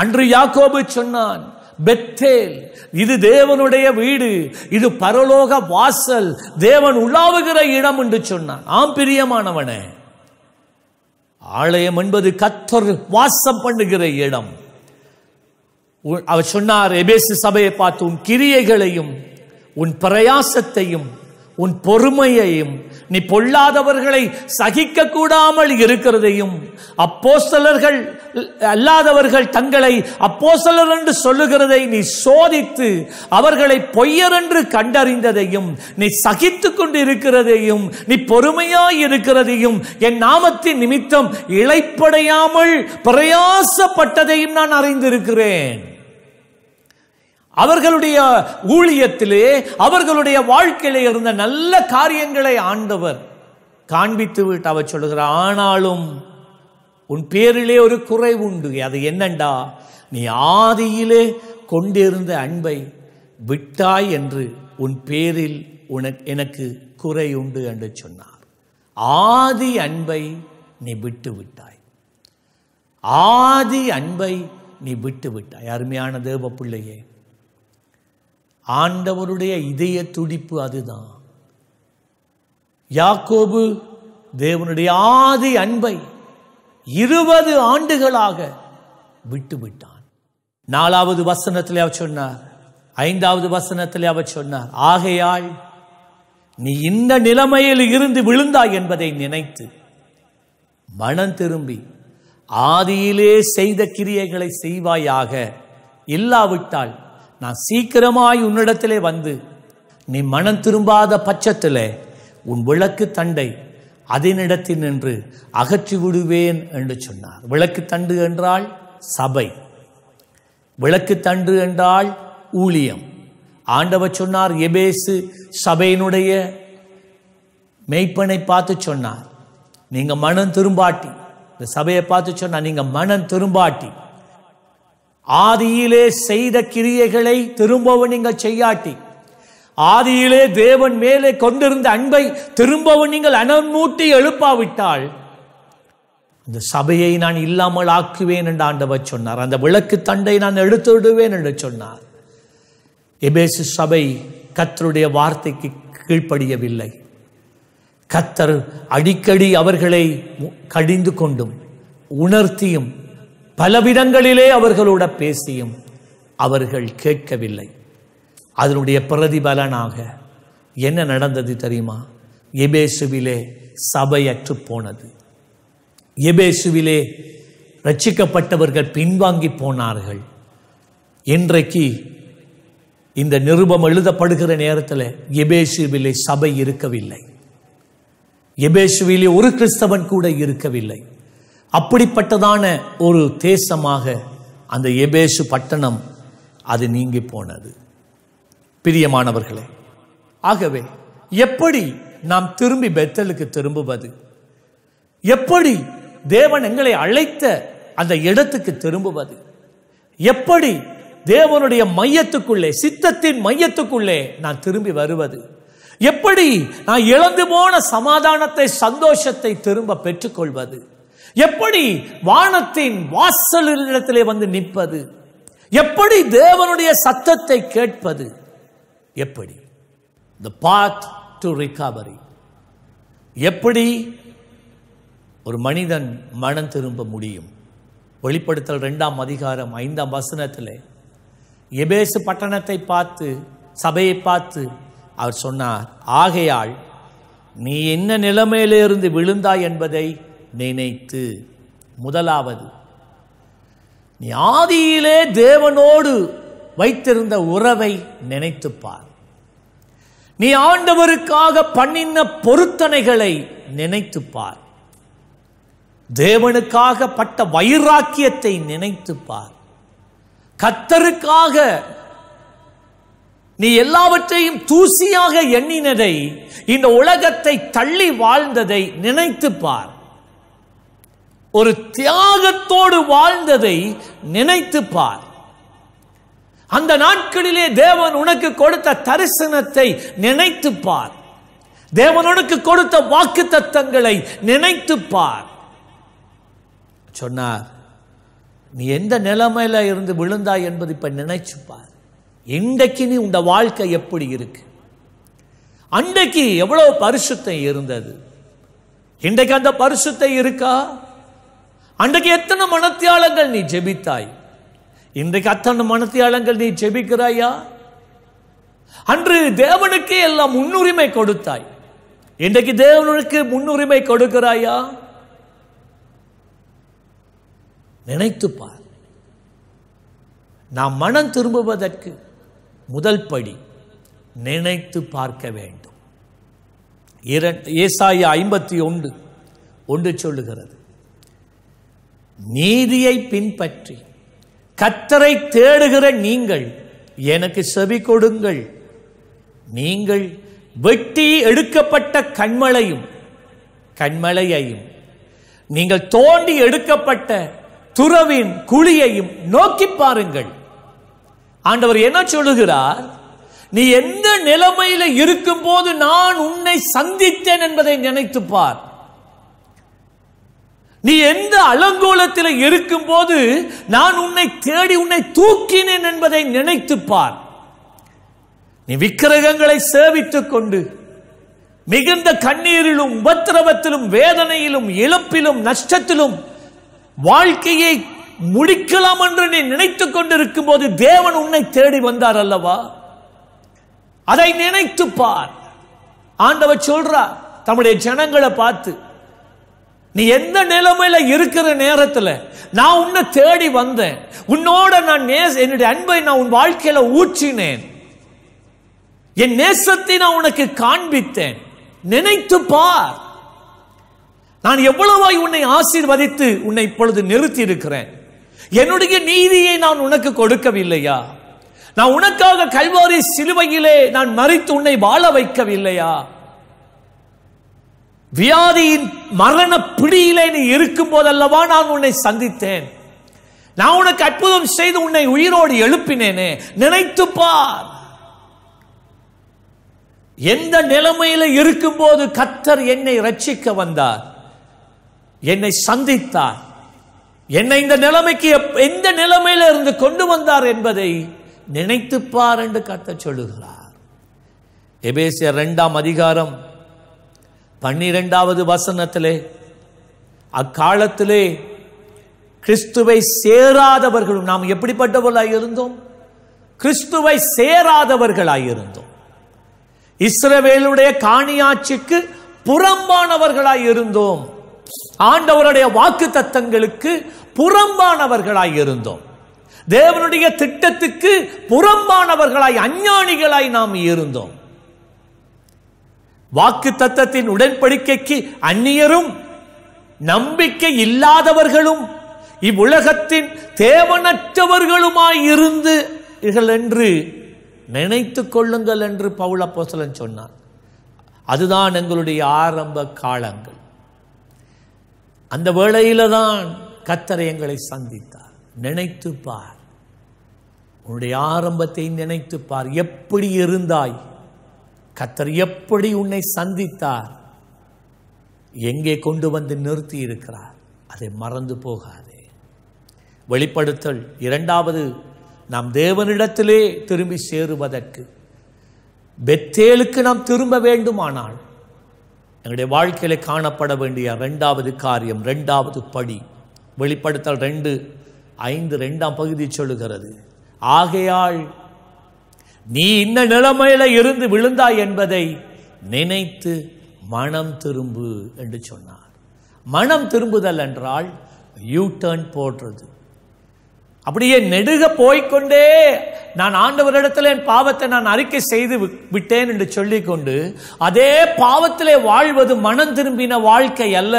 அன்று யாக்கோபு சொன்னான் பெத்தேல் இது தேவனுடைய வீடு இது பரலோக வாசல் தேவன் உலாவுகிற இடம் என்று சொன்னான் ஆம் பிரியமானவனே ஆலயம் என்பது கத்தர் வாசம் பண்ணுகிற இடம் அவர் சொன்னார் எபேசு சபையை பார்த்து உன் கிரியைகளையும் உன் பிரயாசத்தையும் உன் பொறுமையையும் நீ பொல்லாதவர்களை சகிக்க கூடாமல் இருக்கிறதையும் அப்போசலர்கள் அல்லாதவர்கள் தங்களை அப்போசலர் என்று சொல்லுகிறதை நீ சோதித்து அவர்களை பொய்யர் என்று கண்டறிந்ததையும் நீ சகித்து கொண்டிருக்கிறதையும் இருக்கிறதையும் நீ பொறுமையாய் இருக்கிறதையும் என் நாமத்தின் நிமித்தம் இழைப்படையாமல் பிரயாசப்பட்டதையும் நான் அறிந்திருக்கிறேன் அவர்களுடைய ஊழியத்திலே அவர்களுடைய வாழ்க்கையிலே இருந்த நல்ல காரியங்களை ஆண்டவர் காண்பித்து விட்டு அவர் சொல்லுகிறார் ஆனாலும் உன் பேரிலே ஒரு குறை உண்டு அது என்னண்டா நீ ஆதியிலே கொண்டிருந்த அன்பை விட்டாய் என்று உன் பேரில் உனக்கு எனக்கு குறை உண்டு என்று சொன்னார் ஆதி அன்பை நீ விட்டு விட்டாய் ஆதி அன்பை நீ விட்டு விட்டாய் அருமையான தேவ பிள்ளையே ஆண்டவருடைய இதய துடிப்பு அதுதான் யாக்கோபு தேவனுடைய ஆதி அன்பை இருபது ஆண்டுகளாக விட்டுவிட்டான் நாலாவது வசனத்தில் அவர் சொன்னார் ஐந்தாவது வசனத்தில் அவர் சொன்னார் ஆகையால் நீ இந்த நிலைமையில் இருந்து விழுந்தாய் என்பதை நினைத்து மனம் திரும்பி ஆதியிலே செய்த கிரியைகளை செய்வாயாக இல்லாவிட்டால் நான் சீக்கிரமாய் உன்னிடத்திலே வந்து நீ மனம் திரும்பாத பட்சத்திலே உன் விளக்கு தண்டை அதனிடத்தில் நின்று அகற்றி விடுவேன் என்று சொன்னார் விளக்கு தண்டு என்றால் சபை விளக்கு தண்டு என்றால் ஊழியம் ஆண்டவர் சொன்னார் எபேசு சபையினுடைய மெய்ப்பனை பார்த்து சொன்னார் நீங்கள் மனம் திரும்பாட்டி இந்த சபையை பார்த்து சொன்னால் நீங்கள் மனம் திரும்பாட்டி ஆதியிலே செய்த கிரியைகளை திரும்பவும் நீங்கள் செய்யாட்டி ஆதியிலே தேவன் மேலே கொண்டிருந்த அன்பை திரும்பவும் நீங்கள் அனமூட்டி எழுப்பாவிட்டால் இந்த சபையை நான் இல்லாமல் ஆக்குவேன் என்று ஆண்டவர் சொன்னார் அந்த விளக்கு தண்டை நான் எடுத்து விடுவேன் என்று சொன்னார் எபேசு சபை கத்தருடைய வார்த்தைக்கு கீழ்ப்படியவில்லை கத்தர் அடிக்கடி அவர்களை கடிந்து கொண்டும் உணர்த்தியும் பலவிதங்களிலே அவர்களோட பேசியும் அவர்கள் கேட்கவில்லை அதனுடைய பிரதிபலனாக என்ன நடந்தது தெரியுமா எபேசுவிலே சபையற்று போனது எபேசுவிலே ரட்சிக்கப்பட்டவர்கள் பின்வாங்கி போனார்கள் இன்றைக்கு இந்த நிருபம் எழுதப்படுகிற நேரத்தில் எபேசுவிலே சபை இருக்கவில்லை எபேசுவிலே ஒரு கிறிஸ்தவன் கூட இருக்கவில்லை அப்படிப்பட்டதான ஒரு தேசமாக அந்த எபேசு பட்டணம் அது நீங்கி போனது பிரியமானவர்களே ஆகவே எப்படி நாம் திரும்பி பெத்தலுக்கு திரும்புவது எப்படி தேவன் எங்களை அழைத்த அந்த இடத்துக்கு திரும்புவது எப்படி தேவனுடைய மையத்துக்குள்ளே சித்தத்தின் மையத்துக்குள்ளே நான் திரும்பி வருவது எப்படி நான் இழந்து போன சமாதானத்தை சந்தோஷத்தை திரும்ப பெற்றுக்கொள்வது எப்படி வானத்தின் வாசலிடத்திலே வந்து நிற்பது எப்படி தேவனுடைய சத்தத்தை கேட்பது எப்படி த பாத் டு ரிகவரி எப்படி ஒரு மனிதன் மனம் திரும்ப முடியும் வெளிப்படுத்தல் ரெண்டாம் அதிகாரம் ஐந்தாம் வசனத்தில் எபேசு பட்டணத்தை பார்த்து சபையை பார்த்து அவர் சொன்னார் ஆகையால் நீ என்ன நிலைமையிலிருந்து விழுந்தாய் என்பதை நினைத்து முதலாவது நீ ஆதியிலே தேவனோடு வைத்திருந்த உறவை நினைத்துப்பார் நீ ஆண்டவருக்காக பண்ணின பொருத்தனைகளை நினைத்துப்பார் தேவனுக்காக பட்ட வைராக்கியத்தை நினைத்துப்பார் கத்தருக்காக நீ எல்லாவற்றையும் தூசியாக எண்ணினதை இந்த உலகத்தை தள்ளி வாழ்ந்ததை நினைத்துப்பார் ஒரு தியாகத்தோடு வாழ்ந்ததை நினைத்து பார் அந்த நாட்களிலே தேவன் உனக்கு கொடுத்த தரிசனத்தை நினைத்து பார் தேவன் உனக்கு கொடுத்த வாக்கு தத்தங்களை நினைத்து பார் சொன்னார் நீ எந்த நிலைமையில இருந்து விழுந்தாய் என்பது இப்ப நினைச்சு பார் இன்றைக்கு நீ உன் வாழ்க்கை எப்படி இருக்கு அன்றைக்கு எவ்வளவு பரிசுத்தம் இருந்தது இன்றைக்கு அந்த பரிசுத்தம் இருக்கா அன்றைக்கு எத்தனை மனத்தியாளங்கள் நீ ஜெபித்தாய் இன்றைக்கு அத்தனை மனத்தியாளங்கள் நீ ஜெபிக்கிறாயா அன்று தேவனுக்கே எல்லாம் முன்னுரிமை கொடுத்தாய் இன்றைக்கு தேவனுக்கு முன்னுரிமை கொடுக்கிறாயா நினைத்து நாம் மனம் திரும்புவதற்கு முதல் படி நினைத்து பார்க்க வேண்டும் ஏசாய ஐம்பத்தி ஒன்று ஒன்று சொல்லுகிறது நீதியை பின்பற்றி கத்தரை தேடுகிற நீங்கள் எனக்கு செவி கொடுங்கள் நீங்கள் வெட்டி எடுக்கப்பட்ட கண்மலையும் கண்மலையையும் நீங்கள் தோண்டி எடுக்கப்பட்ட துறவின் குழியையும் நோக்கி பாருங்கள் ஆண்டவர் என்ன சொல்லுகிறார் நீ எந்த நிலைமையில இருக்கும் போது நான் உன்னை சந்தித்தேன் என்பதை நினைத்துப்பார் நீ எந்த அலங்கோலத்தில் இருக்கும் போது நான் உன்னை தேடி உன்னை தூக்கினேன் என்பதை பார் நீ விக்கிரகங்களை சேவித்துக் கொண்டு மிகுந்த கண்ணீரிலும் உபத்திரவத்திலும் வேதனையிலும் இழப்பிலும் நஷ்டத்திலும் வாழ்க்கையை முடிக்கலாம் என்று நீ நினைத்துக் கொண்டிருக்கும் போது தேவன் உன்னை தேடி வந்தார் அல்லவா அதை பார் ஆண்டவர் சொல்றார் தம்முடைய ஜனங்களை பார்த்து நீ எந்த நிலைமையில இருக்கிற நேரத்தில் நான் உன்னை தேடி வந்தேன் உன்னோட நான் நேச என்னுடைய அன்பை நான் உன் வாழ்க்கையில ஊற்றினேன் என் நேசத்தை நான் உனக்கு காண்பித்தேன் நினைத்து பார் நான் எவ்வளவாய் உன்னை ஆசீர்வதித்து உன்னை இப்பொழுது நிறுத்தி இருக்கிறேன் என்னுடைய நீதியை நான் உனக்கு கொடுக்கவில்லையா நான் உனக்காக கல்வாரி சிலுவையிலே நான் மறித்து உன்னை வாழ வைக்கவில்லையா வியாதியின் மரண பிடியிலே நீ இருக்கும் போதல்லவா நான் உன்னை சந்தித்தேன் நான் உனக்கு அற்புதம் செய்து உன்னை உயிரோடு எழுப்பினேனே நினைத்து பார் எந்த நிலைமையில இருக்கும்போது கத்தர் என்னை ரட்சிக்க வந்தார் என்னை சந்தித்தார் என்னை இந்த நிலைமைக்கு எந்த நிலைமையில இருந்து கொண்டு வந்தார் என்பதை நினைத்து பார் என்று கத்த சொல்லுகிறார் எபேசியர் இரண்டாம் அதிகாரம் பன்னிரெண்டாவது வசனத்திலே அக்காலத்திலே கிறிஸ்துவை சேராதவர்களும் நாம் எப்படிப்பட்டவர்களாக இருந்தோம் கிறிஸ்துவை சேராதவர்களாக இருந்தோம் இஸ்ரவேலுடைய காணியாட்சிக்கு புறம்பானவர்களாய் இருந்தோம் ஆண்டவருடைய வாக்கு தத்தங்களுக்கு புறம்பானவர்களாய் இருந்தோம் தேவனுடைய திட்டத்துக்கு புறம்பானவர்களாய் அஞ்ஞானிகளாய் நாம் இருந்தோம் வாக்கு தத்தத்தின் உடன்படிக்கைக்கு அந்நியரும் நம்பிக்கை இல்லாதவர்களும் இவ்வுலகத்தின் தேவனற்றவர்களுமாய் இருந்து என்று நினைத்து கொள்ளுங்கள் என்று பவுல போசலன் சொன்னார் அதுதான் எங்களுடைய ஆரம்ப காலங்கள் அந்த வேளையில தான் கத்தரை எங்களை சந்தித்தார் நினைத்துப்பார் பார் உன்னுடைய ஆரம்பத்தை நினைத்துப்பார் பார் எப்படி இருந்தாய் கத்தர் எப்படி உன்னை சந்தித்தார் எங்கே கொண்டு வந்து நிறுத்தி இருக்கிறார் அதை மறந்து போகாதே வெளிப்படுத்தல் இரண்டாவது நாம் தேவனிடத்திலே திரும்பி சேருவதற்கு பெத்தேலுக்கு நாம் திரும்ப வேண்டுமானால் எங்களுடைய வாழ்க்கையில் காணப்பட வேண்டிய ரெண்டாவது காரியம் ரெண்டாவது படி வெளிப்படுத்தல் ரெண்டு ஐந்து ரெண்டாம் பகுதி சொல்லுகிறது ஆகையால் நீ இந்த நிலைமையில இருந்து விழுந்தாய் என்பதை நினைத்து மனம் திரும்பு என்று சொன்னார் மனம் திரும்புதல் என்றால் யூ டேர்ன் போடுறது அப்படியே நெடுக போய்கொண்டே நான் ஆண்டவரிடத்தில் என் பாவத்தை நான் அறிக்கை செய்து விட்டேன் என்று சொல்லிக்கொண்டு அதே பாவத்திலே வாழ்வது மனம் திரும்பின வாழ்க்கை அல்ல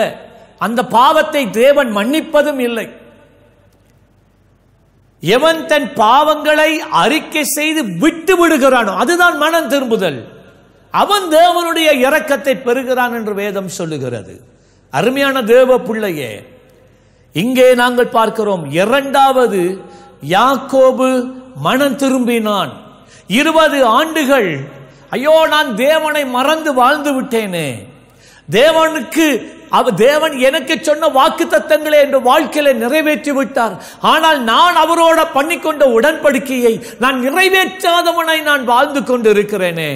அந்த பாவத்தை தேவன் மன்னிப்பதும் இல்லை எவன் தன் பாவங்களை அறிக்கை செய்து விட்டு விடுகிறானோ அதுதான் மனம் திரும்புதல் அவன் தேவனுடைய இரக்கத்தை பெறுகிறான் என்று வேதம் சொல்லுகிறது அருமையான தேவ பிள்ளையே இங்கே நாங்கள் பார்க்கிறோம் இரண்டாவது யாக்கோபு மனம் திரும்பினான் இருபது ஆண்டுகள் ஐயோ நான் தேவனை மறந்து வாழ்ந்து விட்டேனே தேவனுக்கு அவர் தேவன் எனக்கு சொன்ன வாக்கு தத்தங்களை என்று வாழ்க்கையில நிறைவேற்றி விட்டார் ஆனால் நான் அவரோட பண்ணிக்கொண்ட உடன்படிக்கையை நான் நிறைவேற்றாதவனை நான் வாழ்ந்து கொண்டு இருக்கிறேனே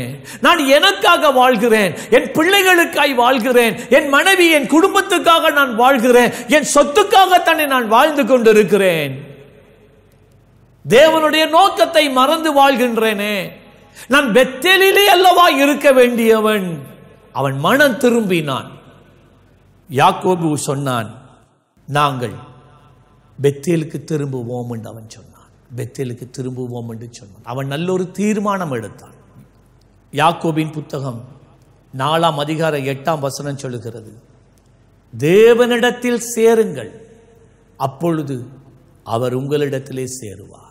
நான் எனக்காக வாழ்கிறேன் என் பிள்ளைகளுக்காய் வாழ்கிறேன் என் மனைவி என் குடும்பத்துக்காக நான் வாழ்கிறேன் என் சொத்துக்காக தன்னை நான் வாழ்ந்து கொண்டிருக்கிறேன் தேவனுடைய நோக்கத்தை மறந்து வாழ்கின்றேனே நான் பெத்தலிலே அல்லவா இருக்க வேண்டியவன் அவன் மனம் திரும்பினான் யாக்கோபு சொன்னான் நாங்கள் பெத்தேலுக்கு திரும்புவோம் என்று அவன் சொன்னான் பெத்தேலுக்கு திரும்புவோம் என்று சொன்னான் அவன் நல்ல ஒரு தீர்மானம் எடுத்தான் யாக்கோபின் புத்தகம் நாலாம் அதிகார எட்டாம் வசனம் சொல்லுகிறது தேவனிடத்தில் சேருங்கள் அப்பொழுது அவர் உங்களிடத்திலே சேருவார்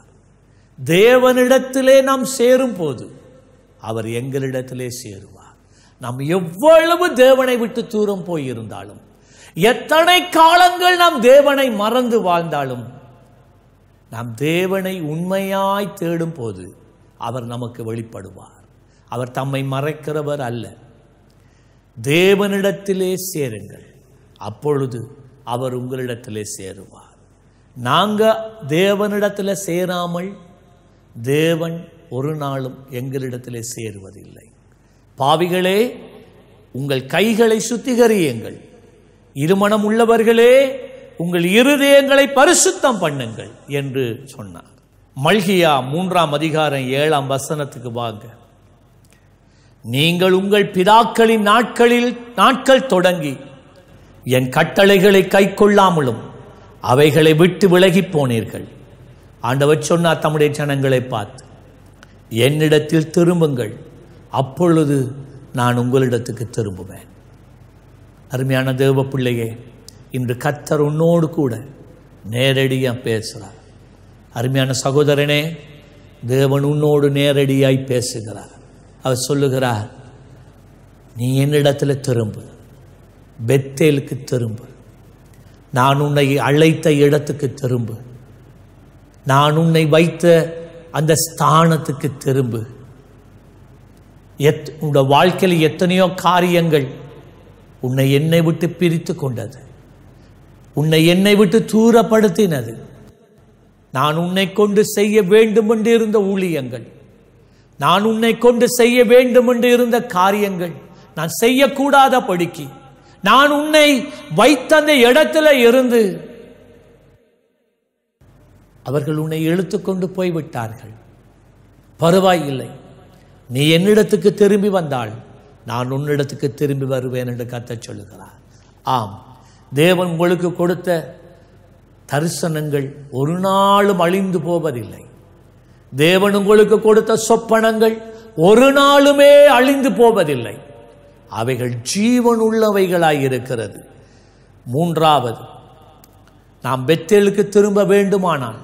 தேவனிடத்திலே நாம் சேரும் போது அவர் எங்களிடத்திலே சேருவார் நாம் எவ்வளவு தேவனை விட்டு தூரம் போயிருந்தாலும் எத்தனை காலங்கள் நாம் தேவனை மறந்து வாழ்ந்தாலும் நாம் தேவனை உண்மையாய் தேடும் போது அவர் நமக்கு வெளிப்படுவார் அவர் தம்மை மறைக்கிறவர் அல்ல தேவனிடத்திலே சேருங்கள் அப்பொழுது அவர் உங்களிடத்திலே சேருவார் நாங்கள் தேவனிடத்தில் சேராமல் தேவன் ஒரு நாளும் எங்களிடத்திலே சேருவதில்லை பாவிகளே உங்கள் கைகளை சுத்திகரியுங்கள் இருமணம் உள்ளவர்களே உங்கள் இருதயங்களை பரிசுத்தம் பண்ணுங்கள் என்று சொன்னார் மல்கியா மூன்றாம் அதிகாரம் ஏழாம் வசனத்துக்கு வாங்க நீங்கள் உங்கள் பிதாக்களின் நாட்களில் நாட்கள் தொடங்கி என் கட்டளைகளை கை கொள்ளாமலும் அவைகளை விட்டு விலகி போனீர்கள் ஆண்டவர் சொன்னார் தம்முடைய ஜனங்களை பார்த்து என்னிடத்தில் திரும்புங்கள் அப்பொழுது நான் உங்களிடத்துக்கு திரும்புவேன் அருமையான தேவ பிள்ளையே இன்று கத்தர் உன்னோடு கூட நேரடியாக பேசுகிறார் அருமையான சகோதரனே தேவன் உன்னோடு நேரடியாய் பேசுகிறார் அவர் சொல்லுகிறார் நீ என்னிடத்தில் திரும்பு பெத்தேலுக்கு திரும்பு நான் உன்னை அழைத்த இடத்துக்கு திரும்பு நான் உன்னை வைத்த அந்த ஸ்தானத்துக்கு திரும்பு எத் உன்னோட வாழ்க்கையில் எத்தனையோ காரியங்கள் உன்னை என்னை விட்டு பிரித்து கொண்டது உன்னை என்னை விட்டு தூரப்படுத்தினது நான் உன்னை கொண்டு செய்ய வேண்டும் என்று இருந்த ஊழியங்கள் நான் உன்னை கொண்டு செய்ய வேண்டும் என்று இருந்த காரியங்கள் நான் செய்யக்கூடாத படிக்கு நான் உன்னை வைத்த அந்த இடத்துல இருந்து அவர்கள் உன்னை இழுத்து போய்விட்டார்கள் பரவாயில்லை நீ என்னிடத்துக்கு திரும்பி வந்தாள் நான் உன்னிடத்துக்கு திரும்பி வருவேன் என்று கத்த சொல்லுகிறார் ஆம் தேவன் உங்களுக்கு கொடுத்த தரிசனங்கள் ஒரு நாளும் அழிந்து போவதில்லை தேவன் உங்களுக்கு கொடுத்த சொப்பனங்கள் ஒரு நாளுமே அழிந்து போவதில்லை அவைகள் ஜீவன் உள்ளவைகளாய் இருக்கிறது மூன்றாவது நாம் பெத்தேலுக்கு திரும்ப வேண்டுமானால்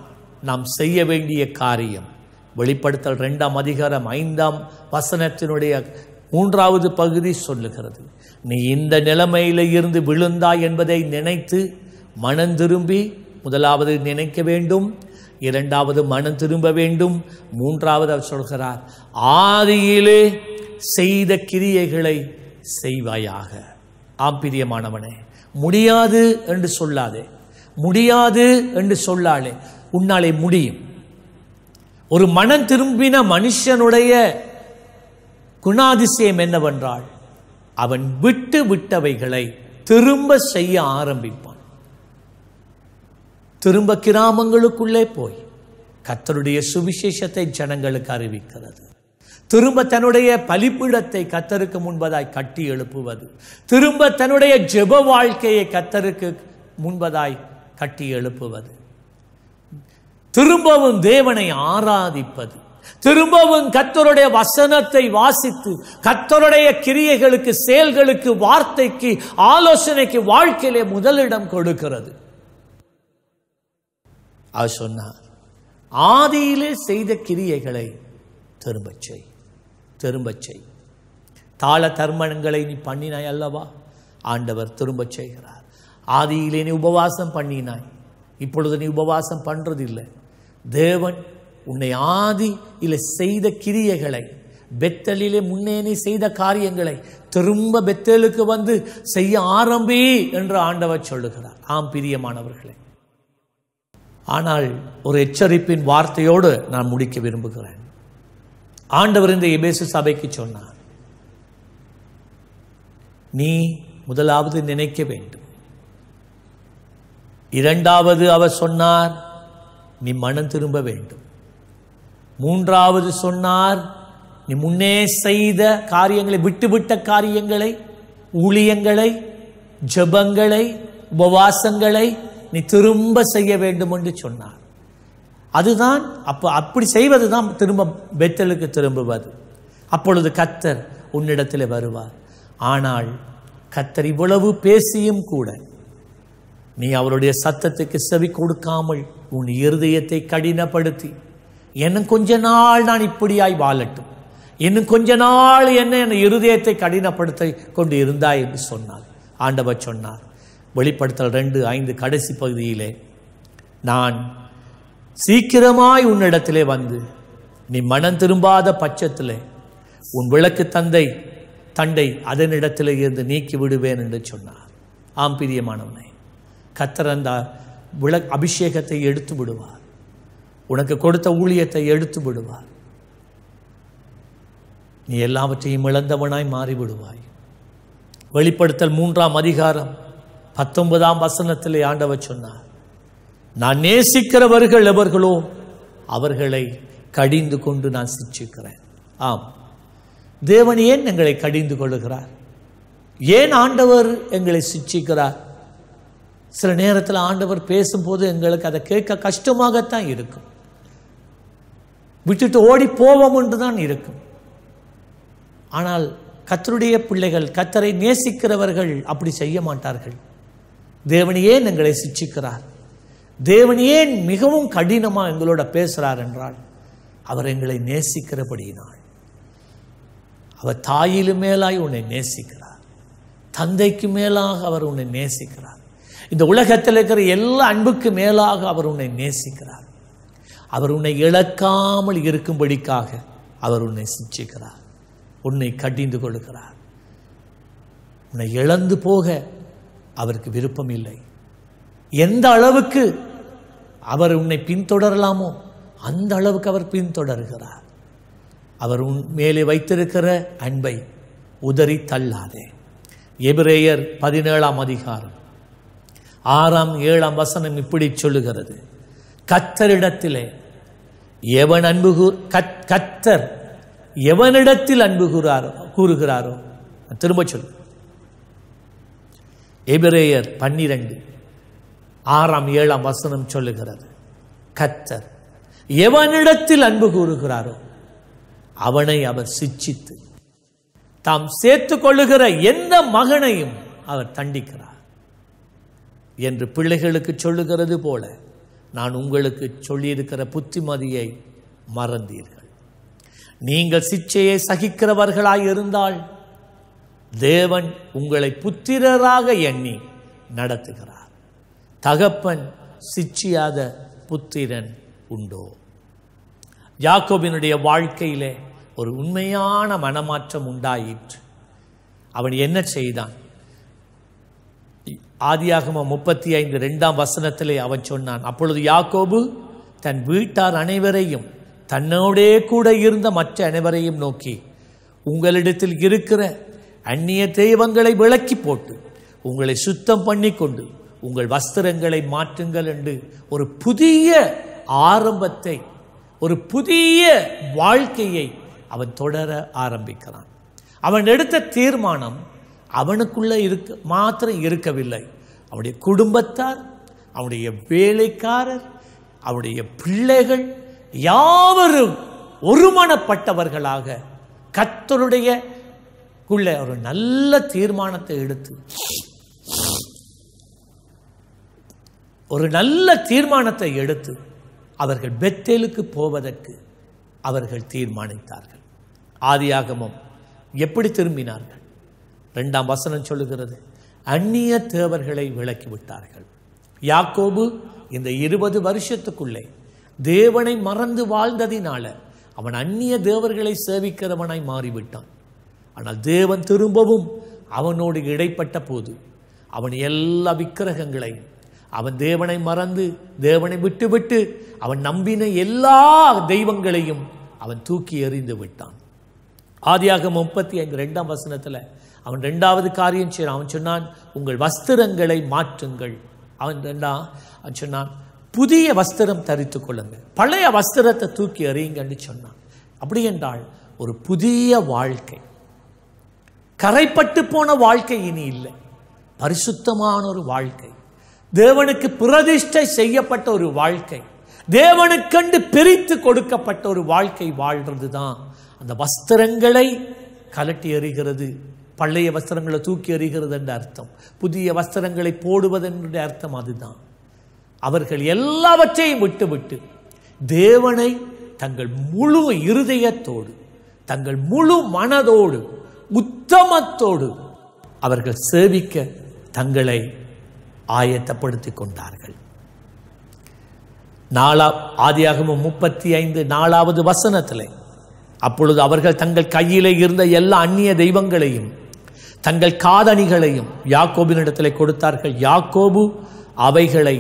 நாம் செய்ய வேண்டிய காரியம் வெளிப்படுத்தல் ரெண்டாம் அதிகாரம் ஐந்தாம் வசனத்தினுடைய மூன்றாவது பகுதி சொல்லுகிறது நீ இந்த நிலைமையில் இருந்து விழுந்தாய் என்பதை நினைத்து மனம் திரும்பி முதலாவது நினைக்க வேண்டும் இரண்டாவது மனம் திரும்ப வேண்டும் மூன்றாவது அவர் சொல்கிறார் ஆதியிலே செய்த கிரியைகளை செய்வாயாக ஆம்பிரியமானவனே முடியாது என்று சொல்லாதே முடியாது என்று சொல்லாலே உன்னாலே முடியும் ஒரு மனம் திரும்பின மனுஷனுடைய குணாதிசயம் என்னவென்றால் அவன் விட்டு விட்டவைகளை திரும்ப செய்ய ஆரம்பிப்பான் திரும்ப கிராமங்களுக்குள்ளே போய் கத்தருடைய சுவிசேஷத்தை ஜனங்களுக்கு அறிவிக்கிறது திரும்ப தன்னுடைய பலிப்பீடத்தை கத்தருக்கு முன்பதாய் கட்டி எழுப்புவது திரும்ப தன்னுடைய ஜெப வாழ்க்கையை கத்தருக்கு முன்பதாய் கட்டி எழுப்புவது திரும்பவும் தேவனை ஆராதிப்பது திரும்பவும் கத்தருடைய வசனத்தை வாசித்து கத்தருடைய கிரியைகளுக்கு செயல்களுக்கு வார்த்தைக்கு ஆலோசனைக்கு வாழ்க்கையிலே முதலிடம் கொடுக்கிறது அவர் சொன்னார் ஆதியிலே செய்த கிரியைகளை திரும்பச் செய் திரும்பச் செய் தாள தர்மணங்களை நீ பண்ணினாய் அல்லவா ஆண்டவர் திரும்பச் செய்கிறார் ஆதியிலே நீ உபவாசம் பண்ணினாய் இப்பொழுது நீ உபவாசம் பண்ணுறதில்லை தேவன் உன்னை ஆதி இல்லை செய்த கிரியைகளை பெத்தலிலே முன்னேனி செய்த காரியங்களை திரும்ப பெத்தலுக்கு வந்து செய்ய ஆரம்பி என்று ஆண்டவர் சொல்லுகிறார் ஆம் பிரியமானவர்களே ஆனால் ஒரு எச்சரிப்பின் வார்த்தையோடு நான் முடிக்க விரும்புகிறேன் ஆண்டவர் இந்த எபேசு சபைக்கு சொன்னார் நீ முதலாவது நினைக்க வேண்டும் இரண்டாவது அவர் சொன்னார் நீ மனம் திரும்ப வேண்டும் மூன்றாவது சொன்னார் நீ முன்னே செய்த காரியங்களை விட்டுவிட்ட காரியங்களை ஊழியங்களை ஜபங்களை உபவாசங்களை நீ திரும்ப செய்ய வேண்டும் என்று சொன்னார் அதுதான் அப்போ அப்படி செய்வது தான் திரும்ப பெத்தலுக்கு திரும்புவது அப்பொழுது கத்தர் உன்னிடத்தில் வருவார் ஆனால் கத்தர் இவ்வளவு பேசியும் கூட நீ அவருடைய சத்தத்துக்கு செவி கொடுக்காமல் உன் இருதயத்தை கடினப்படுத்தி இன்னும் கொஞ்ச நாள் நான் இப்படியாய் வாழட்டும் இன்னும் கொஞ்ச நாள் என்ன என் இருதயத்தை கடினப்படுத்தி கொண்டு இருந்தாய் என்று சொன்னார் ஆண்டவர் சொன்னார் வெளிப்படுத்தல் ரெண்டு ஐந்து கடைசி பகுதியிலே நான் சீக்கிரமாய் உன்னிடத்திலே வந்து நீ மனம் திரும்பாத பட்சத்திலே உன் விளக்கு தந்தை தண்டை அதனிடத்திலே இருந்து நீக்கி விடுவேன் என்று சொன்னார் ஆம் பிரியமானவனை கத்தர் அந்த விளக் அபிஷேகத்தை எடுத்து விடுவார் உனக்கு கொடுத்த ஊழியத்தை எடுத்து விடுவார் நீ எல்லாவற்றையும் இழந்தவனாய் மாறிவிடுவாய் வெளிப்படுத்தல் மூன்றாம் அதிகாரம் பத்தொன்பதாம் வசனத்திலே ஆண்டவர் சொன்னார் நான் நேசிக்கிறவர்கள் எவர்களோ அவர்களை கடிந்து கொண்டு நான் சிச்சிக்கிறேன் ஆம் தேவன் ஏன் எங்களை கடிந்து கொள்ளுகிறார் ஏன் ஆண்டவர் எங்களை சிச்சிக்கிறார் சில நேரத்தில் ஆண்டவர் பேசும்போது எங்களுக்கு அதை கேட்க கஷ்டமாகத்தான் இருக்கும் விட்டுட்டு ஓடி போவோம் என்று தான் இருக்கும் ஆனால் கத்தருடைய பிள்ளைகள் கத்தரை நேசிக்கிறவர்கள் அப்படி செய்ய மாட்டார்கள் தேவனையே எங்களை சிச்சிக்கிறார் தேவனியே மிகவும் கடினமாக எங்களோட பேசுகிறார் என்றால் அவர் எங்களை நேசிக்கிறபடியினால் அவர் தாயிலும் மேலாய் உன்னை நேசிக்கிறார் தந்தைக்கு மேலாக அவர் உன்னை நேசிக்கிறார் இந்த உலகத்தில் இருக்கிற எல்லா அன்புக்கு மேலாக அவர் உன்னை நேசிக்கிறார் அவர் உன்னை இழக்காமல் இருக்கும்படிக்காக அவர் உன்னை சிந்திக்கிறார் உன்னை கடிந்து கொள்கிறார் உன்னை இழந்து போக அவருக்கு விருப்பம் இல்லை எந்த அளவுக்கு அவர் உன்னை பின்தொடரலாமோ அந்த அளவுக்கு அவர் பின்தொடர்கிறார் அவர் உன் மேலே வைத்திருக்கிற அன்பை உதறி தள்ளாதே எபிரேயர் பதினேழாம் அதிகாரம் ஆறாம் ஏழாம் வசனம் இப்படி சொல்லுகிறது கத்தரிடத்திலே எவன் அன்பு கத்தர் எவனிடத்தில் அன்பு கூறாரோ கூறுகிறாரோ திரும்ப சொல்லு எபிரேயர் பன்னிரண்டு ஆறாம் ஏழாம் வசனம் சொல்லுகிறது கத்தர் எவனிடத்தில் அன்பு கூறுகிறாரோ அவனை அவர் சிச்சித்து தாம் சேர்த்துக் கொள்ளுகிற எந்த மகனையும் அவர் தண்டிக்கிறார் என்று பிள்ளைகளுக்கு சொல்லுகிறது போல நான் உங்களுக்கு சொல்லியிருக்கிற புத்திமதியை மறந்தீர்கள் நீங்கள் சிச்சையை சகிக்கிறவர்களாய் இருந்தால் தேவன் உங்களை புத்திரராக எண்ணி நடத்துகிறார் தகப்பன் சிச்சியாத புத்திரன் உண்டோ யாக்கோபினுடைய வாழ்க்கையிலே ஒரு உண்மையான மனமாற்றம் உண்டாயிற்று அவன் என்ன செய்தான் ஆதியாகம முப்பத்தி ஐந்து ரெண்டாம் வசனத்திலே அவன் சொன்னான் அப்பொழுது யாக்கோபு தன் வீட்டார் அனைவரையும் தன்னோடே கூட இருந்த மற்ற அனைவரையும் நோக்கி உங்களிடத்தில் இருக்கிற அந்நிய தெய்வங்களை விளக்கி போட்டு உங்களை சுத்தம் பண்ணி கொண்டு உங்கள் வஸ்திரங்களை மாற்றுங்கள் என்று ஒரு புதிய ஆரம்பத்தை ஒரு புதிய வாழ்க்கையை அவன் தொடர ஆரம்பிக்கிறான் அவன் எடுத்த தீர்மானம் அவனுக்குள்ளே இருக்க மாத்திரம் இருக்கவில்லை அவனுடைய குடும்பத்தார் அவனுடைய வேலைக்காரர் அவனுடைய பிள்ளைகள் யாவரும் ஒருமனப்பட்டவர்களாக கத்தருடைய உள்ள ஒரு நல்ல தீர்மானத்தை எடுத்து ஒரு நல்ல தீர்மானத்தை எடுத்து அவர்கள் பெத்தேலுக்கு போவதற்கு அவர்கள் தீர்மானித்தார்கள் ஆதியாகமும் எப்படி திரும்பினார்கள் ரெண்டாம் வசனம் சொல்லுகிறது அந்நிய தேவர்களை விளக்கிவிட்டார்கள் யாக்கோபு இந்த இருபது வருஷத்துக்குள்ளே தேவனை மறந்து வாழ்ந்ததினால அவன் அந்நிய தேவர்களை சேவிக்கிறவனாய் மாறிவிட்டான் ஆனால் தேவன் திரும்பவும் அவனோடு இடைப்பட்ட போது அவன் எல்லா விக்கிரகங்களையும் அவன் தேவனை மறந்து தேவனை விட்டுவிட்டு அவன் நம்பின எல்லா தெய்வங்களையும் அவன் தூக்கி எறிந்து விட்டான் ஆதியாக முப்பத்தி ஐந்து ரெண்டாம் வசனத்தில் அவன் ரெண்டாவது காரியம் செய்ய அவன் சொன்னான் உங்கள் வஸ்திரங்களை மாற்றுங்கள் அவன் ரெண்டா அவன் சொன்னான் புதிய வஸ்திரம் தரித்து கொள்ளுங்கள் பழைய வஸ்திரத்தை தூக்கி எறியுங்கன்னு சொன்னான் அப்படி என்றால் ஒரு புதிய வாழ்க்கை கரைப்பட்டு போன வாழ்க்கை இனி இல்லை பரிசுத்தமான ஒரு வாழ்க்கை தேவனுக்கு பிரதிஷ்டை செய்யப்பட்ட ஒரு வாழ்க்கை தேவனுக்கண்டு பிரித்து கொடுக்கப்பட்ட ஒரு வாழ்க்கை வாழ்றது தான் அந்த வஸ்திரங்களை கலட்டி எறிகிறது பழைய வஸ்திரங்களை தூக்கி எறிகிறது என்ற அர்த்தம் புதிய வஸ்திரங்களை போடுவதென்ற அர்த்தம் அதுதான் அவர்கள் எல்லாவற்றையும் விட்டுவிட்டு தேவனை தங்கள் முழு இருதயத்தோடு தங்கள் முழு மனதோடு உத்தமத்தோடு அவர்கள் சேவிக்க தங்களை ஆயத்தப்படுத்திக் கொண்டார்கள் நாலா ஆதியாகமும் முப்பத்தி ஐந்து நாலாவது வசனத்தில் அப்பொழுது அவர்கள் தங்கள் கையிலே இருந்த எல்லா அந்நிய தெய்வங்களையும் தங்கள் காதணிகளையும் யாக்கோபினிடத்தில் கொடுத்தார்கள் யாக்கோபு அவைகளை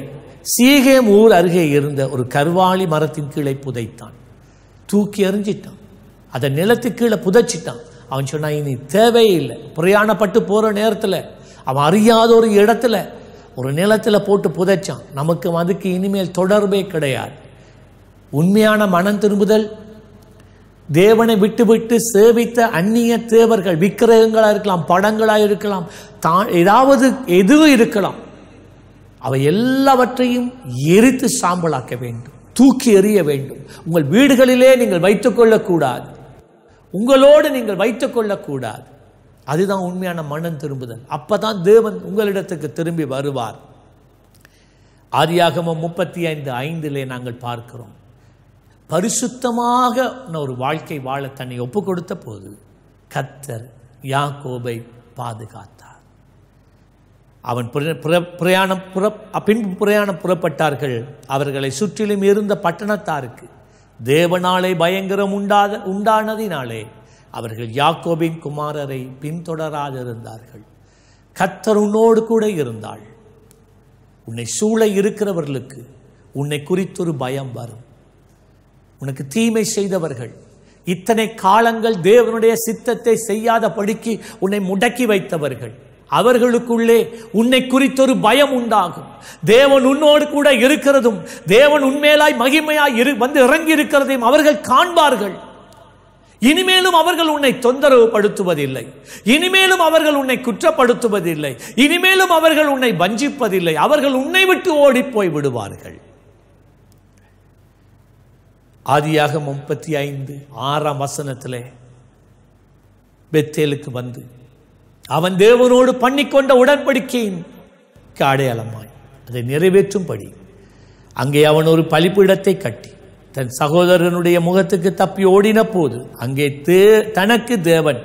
சீகேம் ஊர் அருகே இருந்த ஒரு கருவாளி மரத்தின் கீழே புதைத்தான் தூக்கி எறிஞ்சிட்டான் அதை நிலத்து கீழே புதைச்சிட்டான் அவன் சொன்னான் இனி தேவையில்லை பிரயாணப்பட்டு போகிற நேரத்தில் அவன் அறியாத ஒரு இடத்துல ஒரு நிலத்தில் போட்டு புதைச்சான் நமக்கு அதுக்கு இனிமேல் தொடர்பே கிடையாது உண்மையான மனம் திரும்புதல் தேவனை விட்டுவிட்டு சேவித்த அந்நிய தேவர்கள் விக்கிரகங்களாக இருக்கலாம் படங்களாக இருக்கலாம் தான் ஏதாவது எதுவும் இருக்கலாம் அவை எல்லாவற்றையும் எரித்து சாம்பலாக்க வேண்டும் தூக்கி எறிய வேண்டும் உங்கள் வீடுகளிலே நீங்கள் வைத்துக்கொள்ளக்கூடாது உங்களோடு நீங்கள் வைத்துக்கொள்ளக்கூடாது அதுதான் உண்மையான மனம் திரும்புதல் அப்போதான் தேவன் உங்களிடத்துக்கு திரும்பி வருவார் ஆரியாகமோ முப்பத்தி ஐந்து ஐந்திலே நாங்கள் பார்க்கிறோம் பரிசுத்தமாக ஒரு வாழ்க்கை வாழ தன்னை ஒப்பு கொடுத்த போது கத்தர் யாக்கோபை பாதுகாத்தார் அவன் பிரயாணம் புற பின்பு பிரயாணம் புறப்பட்டார்கள் அவர்களை சுற்றிலும் இருந்த பட்டணத்தாருக்கு தேவனாலே பயங்கரம் உண்டாத உண்டானதினாலே அவர்கள் யாக்கோபின் குமாரரை பின்தொடராதிருந்தார்கள் கத்தர் உன்னோடு கூட இருந்தாள் உன்னை சூழ இருக்கிறவர்களுக்கு உன்னை குறித்தொரு பயம் வரும் உனக்கு தீமை செய்தவர்கள் இத்தனை காலங்கள் தேவனுடைய சித்தத்தை செய்யாத படிக்கு உன்னை முடக்கி வைத்தவர்கள் அவர்களுக்குள்ளே உன்னை குறித்தொரு பயம் உண்டாகும் தேவன் உன்னோடு கூட இருக்கிறதும் தேவன் உண்மையிலாய் மகிமையாய் இரு வந்து இறங்கி இருக்கிறதையும் அவர்கள் காண்பார்கள் இனிமேலும் அவர்கள் உன்னை தொந்தரவு படுத்துவதில்லை இனிமேலும் அவர்கள் உன்னை குற்றப்படுத்துவதில்லை இனிமேலும் அவர்கள் உன்னை வஞ்சிப்பதில்லை அவர்கள் உன்னை விட்டு ஓடி போய் விடுவார்கள் ஆதியாக முப்பத்தி ஐந்து ஆறாம் வசனத்தில் பெத்தேலுக்கு வந்து அவன் தேவனோடு பண்ணிக்கொண்ட உடன்படிக்கையின் அடையாளமாய் அதை நிறைவேற்றும்படி அங்கே அவன் ஒரு பலிப்பீடத்தை கட்டி தன் சகோதரனுடைய முகத்துக்கு தப்பி ஓடின போது அங்கே தே தனக்கு தேவன்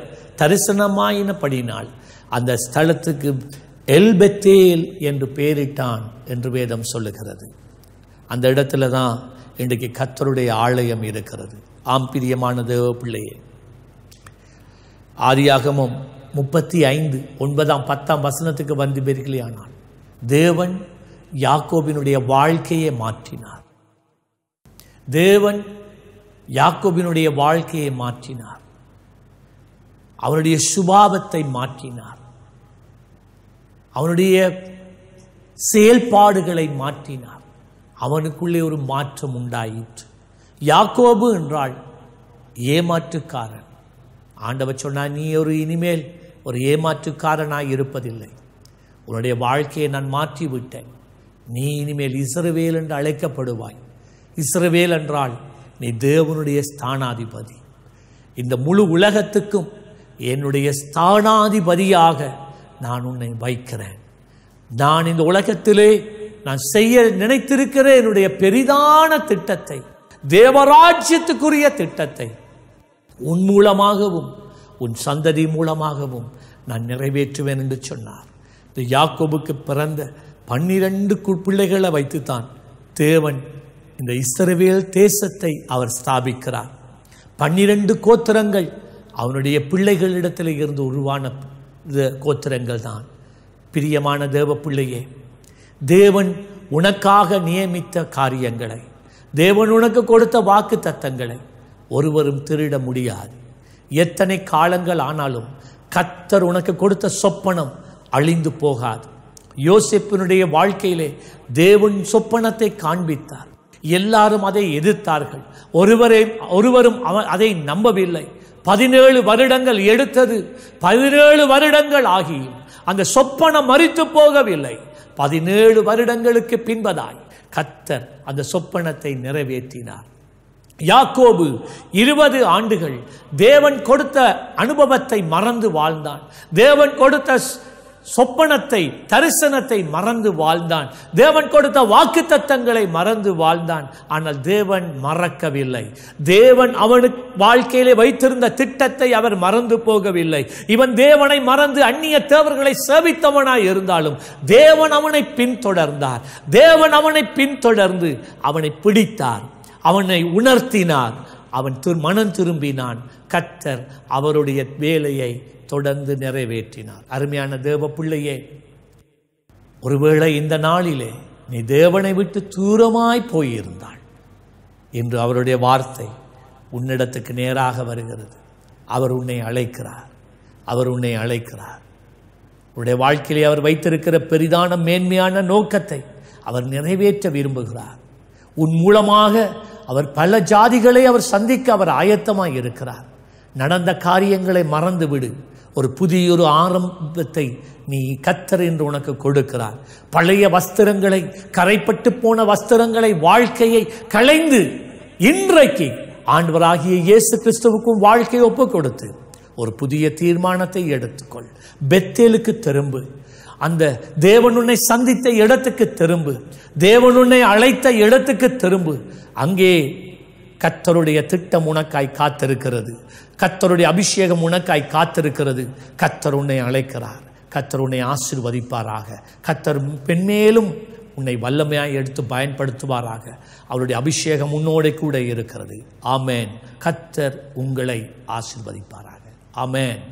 படினால் அந்த ஸ்தலத்துக்கு எல் பெத்தேல் என்று பெயரிட்டான் என்று வேதம் சொல்லுகிறது அந்த இடத்துல தான் இன்றைக்கு கத்தருடைய ஆலயம் இருக்கிறது ஆம் பிரியமான தேவ பிள்ளையே ஆதியாகமும் முப்பத்தி ஐந்து ஒன்பதாம் பத்தாம் வசனத்துக்கு வந்து ஆனால் தேவன் யாக்கோபினுடைய வாழ்க்கையை மாற்றினார் தேவன் யாக்கோபினுடைய வாழ்க்கையை மாற்றினார் அவனுடைய சுபாவத்தை மாற்றினார் அவனுடைய செயல்பாடுகளை மாற்றினார் அவனுக்குள்ளே ஒரு மாற்றம் உண்டாயிற்று யாக்கோபு என்றால் ஏமாற்றுக்காரன் ஆண்டவர் சொன்னால் நீ ஒரு இனிமேல் ஒரு ஏமாற்றுக்காரனாய் இருப்பதில்லை உன்னுடைய வாழ்க்கையை நான் மாற்றி விட்டேன் நீ இனிமேல் இஸ்ரவேல் என்று அழைக்கப்படுவாய் இஸ்ரவேல் என்றால் நீ தேவனுடைய ஸ்தானாதிபதி இந்த முழு உலகத்துக்கும் என்னுடைய ஸ்தானாதிபதியாக நான் உன்னை வைக்கிறேன் நான் இந்த உலகத்திலே நான் செய்ய நினைத்திருக்கிற என்னுடைய பெரிதான திட்டத்தை தேவராஜ்யத்துக்குரிய திட்டத்தை உன் மூலமாகவும் உன் சந்ததி மூலமாகவும் நான் நிறைவேற்றுவேன் என்று சொன்னார் இந்த யாக்கோபுக்கு பிறந்த பன்னிரண்டு பிள்ளைகளை வைத்துத்தான் தேவன் இந்த இஸ்ரவேல் தேசத்தை அவர் ஸ்தாபிக்கிறார் பன்னிரண்டு கோத்திரங்கள் அவனுடைய பிள்ளைகளிடத்தில் இருந்து உருவான கோத்திரங்கள் தான் பிரியமான தேவ பிள்ளையே தேவன் உனக்காக நியமித்த காரியங்களை தேவன் உனக்கு கொடுத்த வாக்கு தத்தங்களை ஒருவரும் திருட முடியாது எத்தனை காலங்கள் ஆனாலும் கத்தர் உனக்கு கொடுத்த சொப்பனம் அழிந்து போகாது யோசிப்பினுடைய வாழ்க்கையிலே தேவன் சொப்பனத்தை காண்பித்தார் எல்லாரும் அதை எதிர்த்தார்கள் ஒருவரே ஒருவரும் அதை நம்பவில்லை பதினேழு வருடங்கள் எடுத்தது பதினேழு வருடங்கள் ஆகியும் அந்த சொப்பனம் மறித்து போகவில்லை பதினேழு வருடங்களுக்கு பின்பதாய் கத்தர் அந்த சொப்பனத்தை நிறைவேற்றினார் யாக்கோபு இருபது ஆண்டுகள் தேவன் கொடுத்த அனுபவத்தை மறந்து வாழ்ந்தான் தேவன் கொடுத்த சொப்பனத்தை தரிசனத்தை மறந்து வாழ்ந்தான் தேவன் கொடுத்த வாக்கு தத்தங்களை மறந்து வாழ்ந்தான் ஆனால் தேவன் மறக்கவில்லை தேவன் அவனுக்கு வாழ்க்கையிலே வைத்திருந்த திட்டத்தை அவர் மறந்து போகவில்லை இவன் தேவனை மறந்து அந்நிய தேவர்களை சேவித்தவனாய் இருந்தாலும் தேவன் அவனை பின்தொடர்ந்தார் தேவன் அவனை பின்தொடர்ந்து அவனை பிடித்தார் அவனை உணர்த்தினார் அவன் மனம் திரும்பினான் கத்தர் அவருடைய வேலையை தொடர்ந்து நிறைவேற்றினார் அருமையான தேவ பிள்ளையே ஒருவேளை இந்த நாளிலே நீ தேவனை விட்டு தூரமாய் போயிருந்தாள் என்று அவருடைய வார்த்தை உன்னிடத்துக்கு நேராக வருகிறது அவர் உன்னை அழைக்கிறார் அவர் உன்னை அழைக்கிறார் உன்னுடைய வாழ்க்கையிலே அவர் வைத்திருக்கிற பெரிதான மேன்மையான நோக்கத்தை அவர் நிறைவேற்ற விரும்புகிறார் உன் மூலமாக அவர் பல ஜாதிகளை அவர் சந்திக்க அவர் ஆயத்தமாக இருக்கிறார் நடந்த காரியங்களை மறந்துவிடு ஒரு புதியொரு ஆரம்பத்தை நீ கத்தர் என்று உனக்கு கொடுக்கிறார் பழைய வஸ்திரங்களை கரைப்பட்டு போன வஸ்திரங்களை வாழ்க்கையை களைந்து இன்றைக்கு ஆண்டவராகிய இயேசு கிறிஸ்துவுக்கும் வாழ்க்கையை ஒப்புக் கொடுத்து ஒரு புதிய தீர்மானத்தை எடுத்துக்கொள் பெத்தேலுக்கு திரும்பு அந்த தேவனுன்னை சந்தித்த இடத்துக்கு திரும்பு தேவனுன்னை அழைத்த இடத்துக்கு திரும்பு அங்கே கத்தருடைய திட்டம் உனக்காய் காத்திருக்கிறது கத்தருடைய அபிஷேகம் உனக்காய் காத்திருக்கிறது கத்தர் உன்னை அழைக்கிறார் கத்தர் உன்னை ஆசிர்வதிப்பாராக கத்தர் பெண்மேலும் உன்னை வல்லமையாக எடுத்து பயன்படுத்துவாராக அவருடைய அபிஷேகம் உன்னோட கூட இருக்கிறது ஆமேன் கத்தர் உங்களை ஆசிர்வதிப்பாராக ஆமேன்